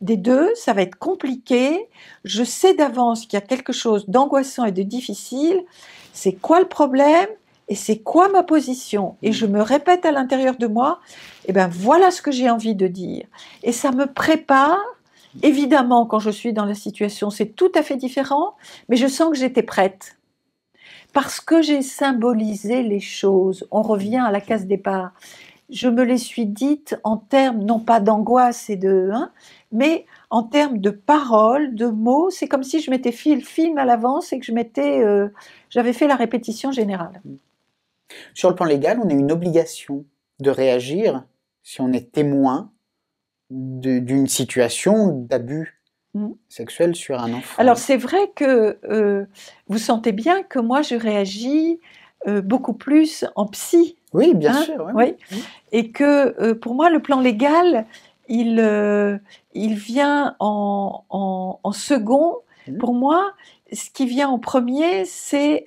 des deux, ça va être compliqué, je sais d'avance qu'il y a quelque chose d'angoissant et de difficile, c'est quoi le problème et c'est quoi ma position Et je me répète à l'intérieur de moi, et eh ben voilà ce que j'ai envie de dire. Et ça me prépare Évidemment, quand je suis dans la situation, c'est tout à fait différent, mais je sens que j'étais prête parce que j'ai symbolisé les choses. On revient à la case départ. Je me les suis dites en termes non pas d'angoisse et de, hein, mais en termes de paroles, de mots. C'est comme si je m'étais fait le film à l'avance et que je m'étais, euh, j'avais fait la répétition générale.
Sur le plan légal, on a une obligation de réagir si on est témoin d'une situation d'abus sexuelle sur un enfant.
Alors c'est vrai que euh, vous sentez bien que moi je réagis euh, beaucoup plus en psy. Oui, bien hein, sûr. Oui. Et que euh, pour moi le plan légal, il, il vient en, second. Mmh. Pour moi, ce qui vient en premier, c'est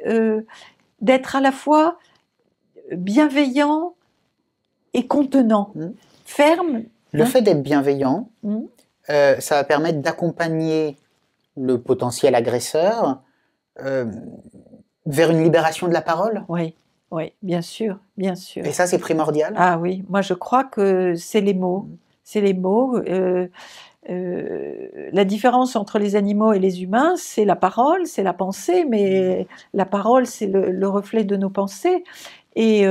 d'être à la fois bienveillant et contenant, mmh. ferme.
Le hein. fait d'être bienveillant, mmh. Euh, ça va permettre d'accompagner le potentiel agresseur euh, vers une libération de la
parole Oui, oui, bien sûr, bien sûr. Et ça, c'est primordial Ah oui, moi je crois que c'est les mots. Mm. C'est les mots. Euh, la différence entre les animaux et les humains, c'est la parole, c'est la pensée, mais mm. la parole, c'est le, le, reflet de nos pensées. Et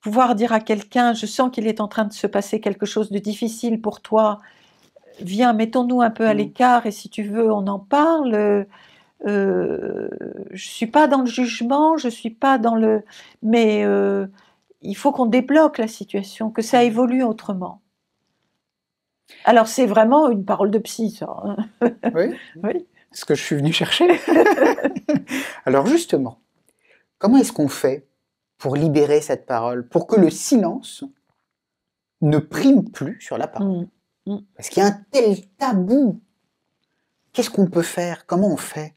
pouvoir dire à quelqu'un, je sens qu'il est en train de se passer quelque chose de difficile pour toi, viens, mettons-nous un peu à mmh. l'écart et si tu veux, on en parle. Euh, je suis pas dans le jugement, je suis pas dans le, mais euh, il faut qu'on débloque la situation, que ça mmh. évolue autrement. Alors c'est vraiment une parole de psy, ça. Hein. oui. oui.
Ce que je suis venu chercher. Alors justement, comment est-ce qu'on fait pour libérer cette parole, pour que le silence ne prime plus sur la parole. Mm. Mm. Parce qu'il y a un tel
tabou. Qu'est-ce qu'on peut faire Comment on fait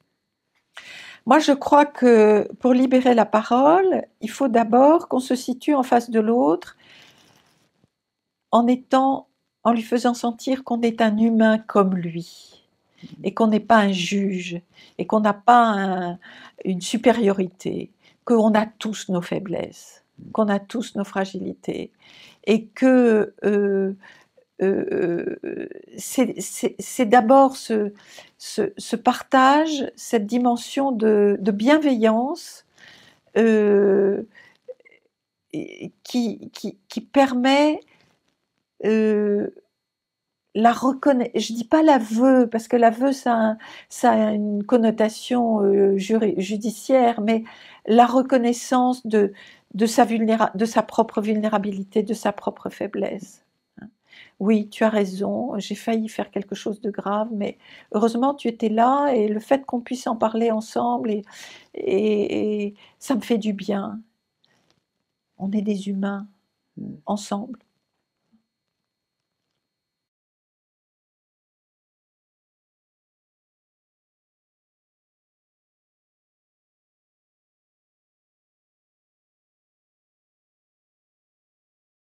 Moi, je crois que pour libérer la parole, il faut d'abord qu'on se situe en face de l'autre en étant, en lui faisant sentir qu'on est un humain comme lui et qu'on n'est pas un juge et qu'on n'a pas une supériorité on a tous nos faiblesses, qu'on a tous nos fragilités, et que euh, euh, euh, c'est d'abord ce, partage, cette dimension de, bienveillance qui, permet la Je dis pas l'aveu parce que l'aveu ça, ça une connotation euh, judiciaire, mais la reconnaissance de sa propre vulnérabilité, de sa propre faiblesse. Hein. Oui, tu as raison, j'ai failli faire quelque chose de grave, mais heureusement tu étais là et le fait qu'on puisse en parler ensemble et ça me fait du bien. On est des humains mmh, ensemble.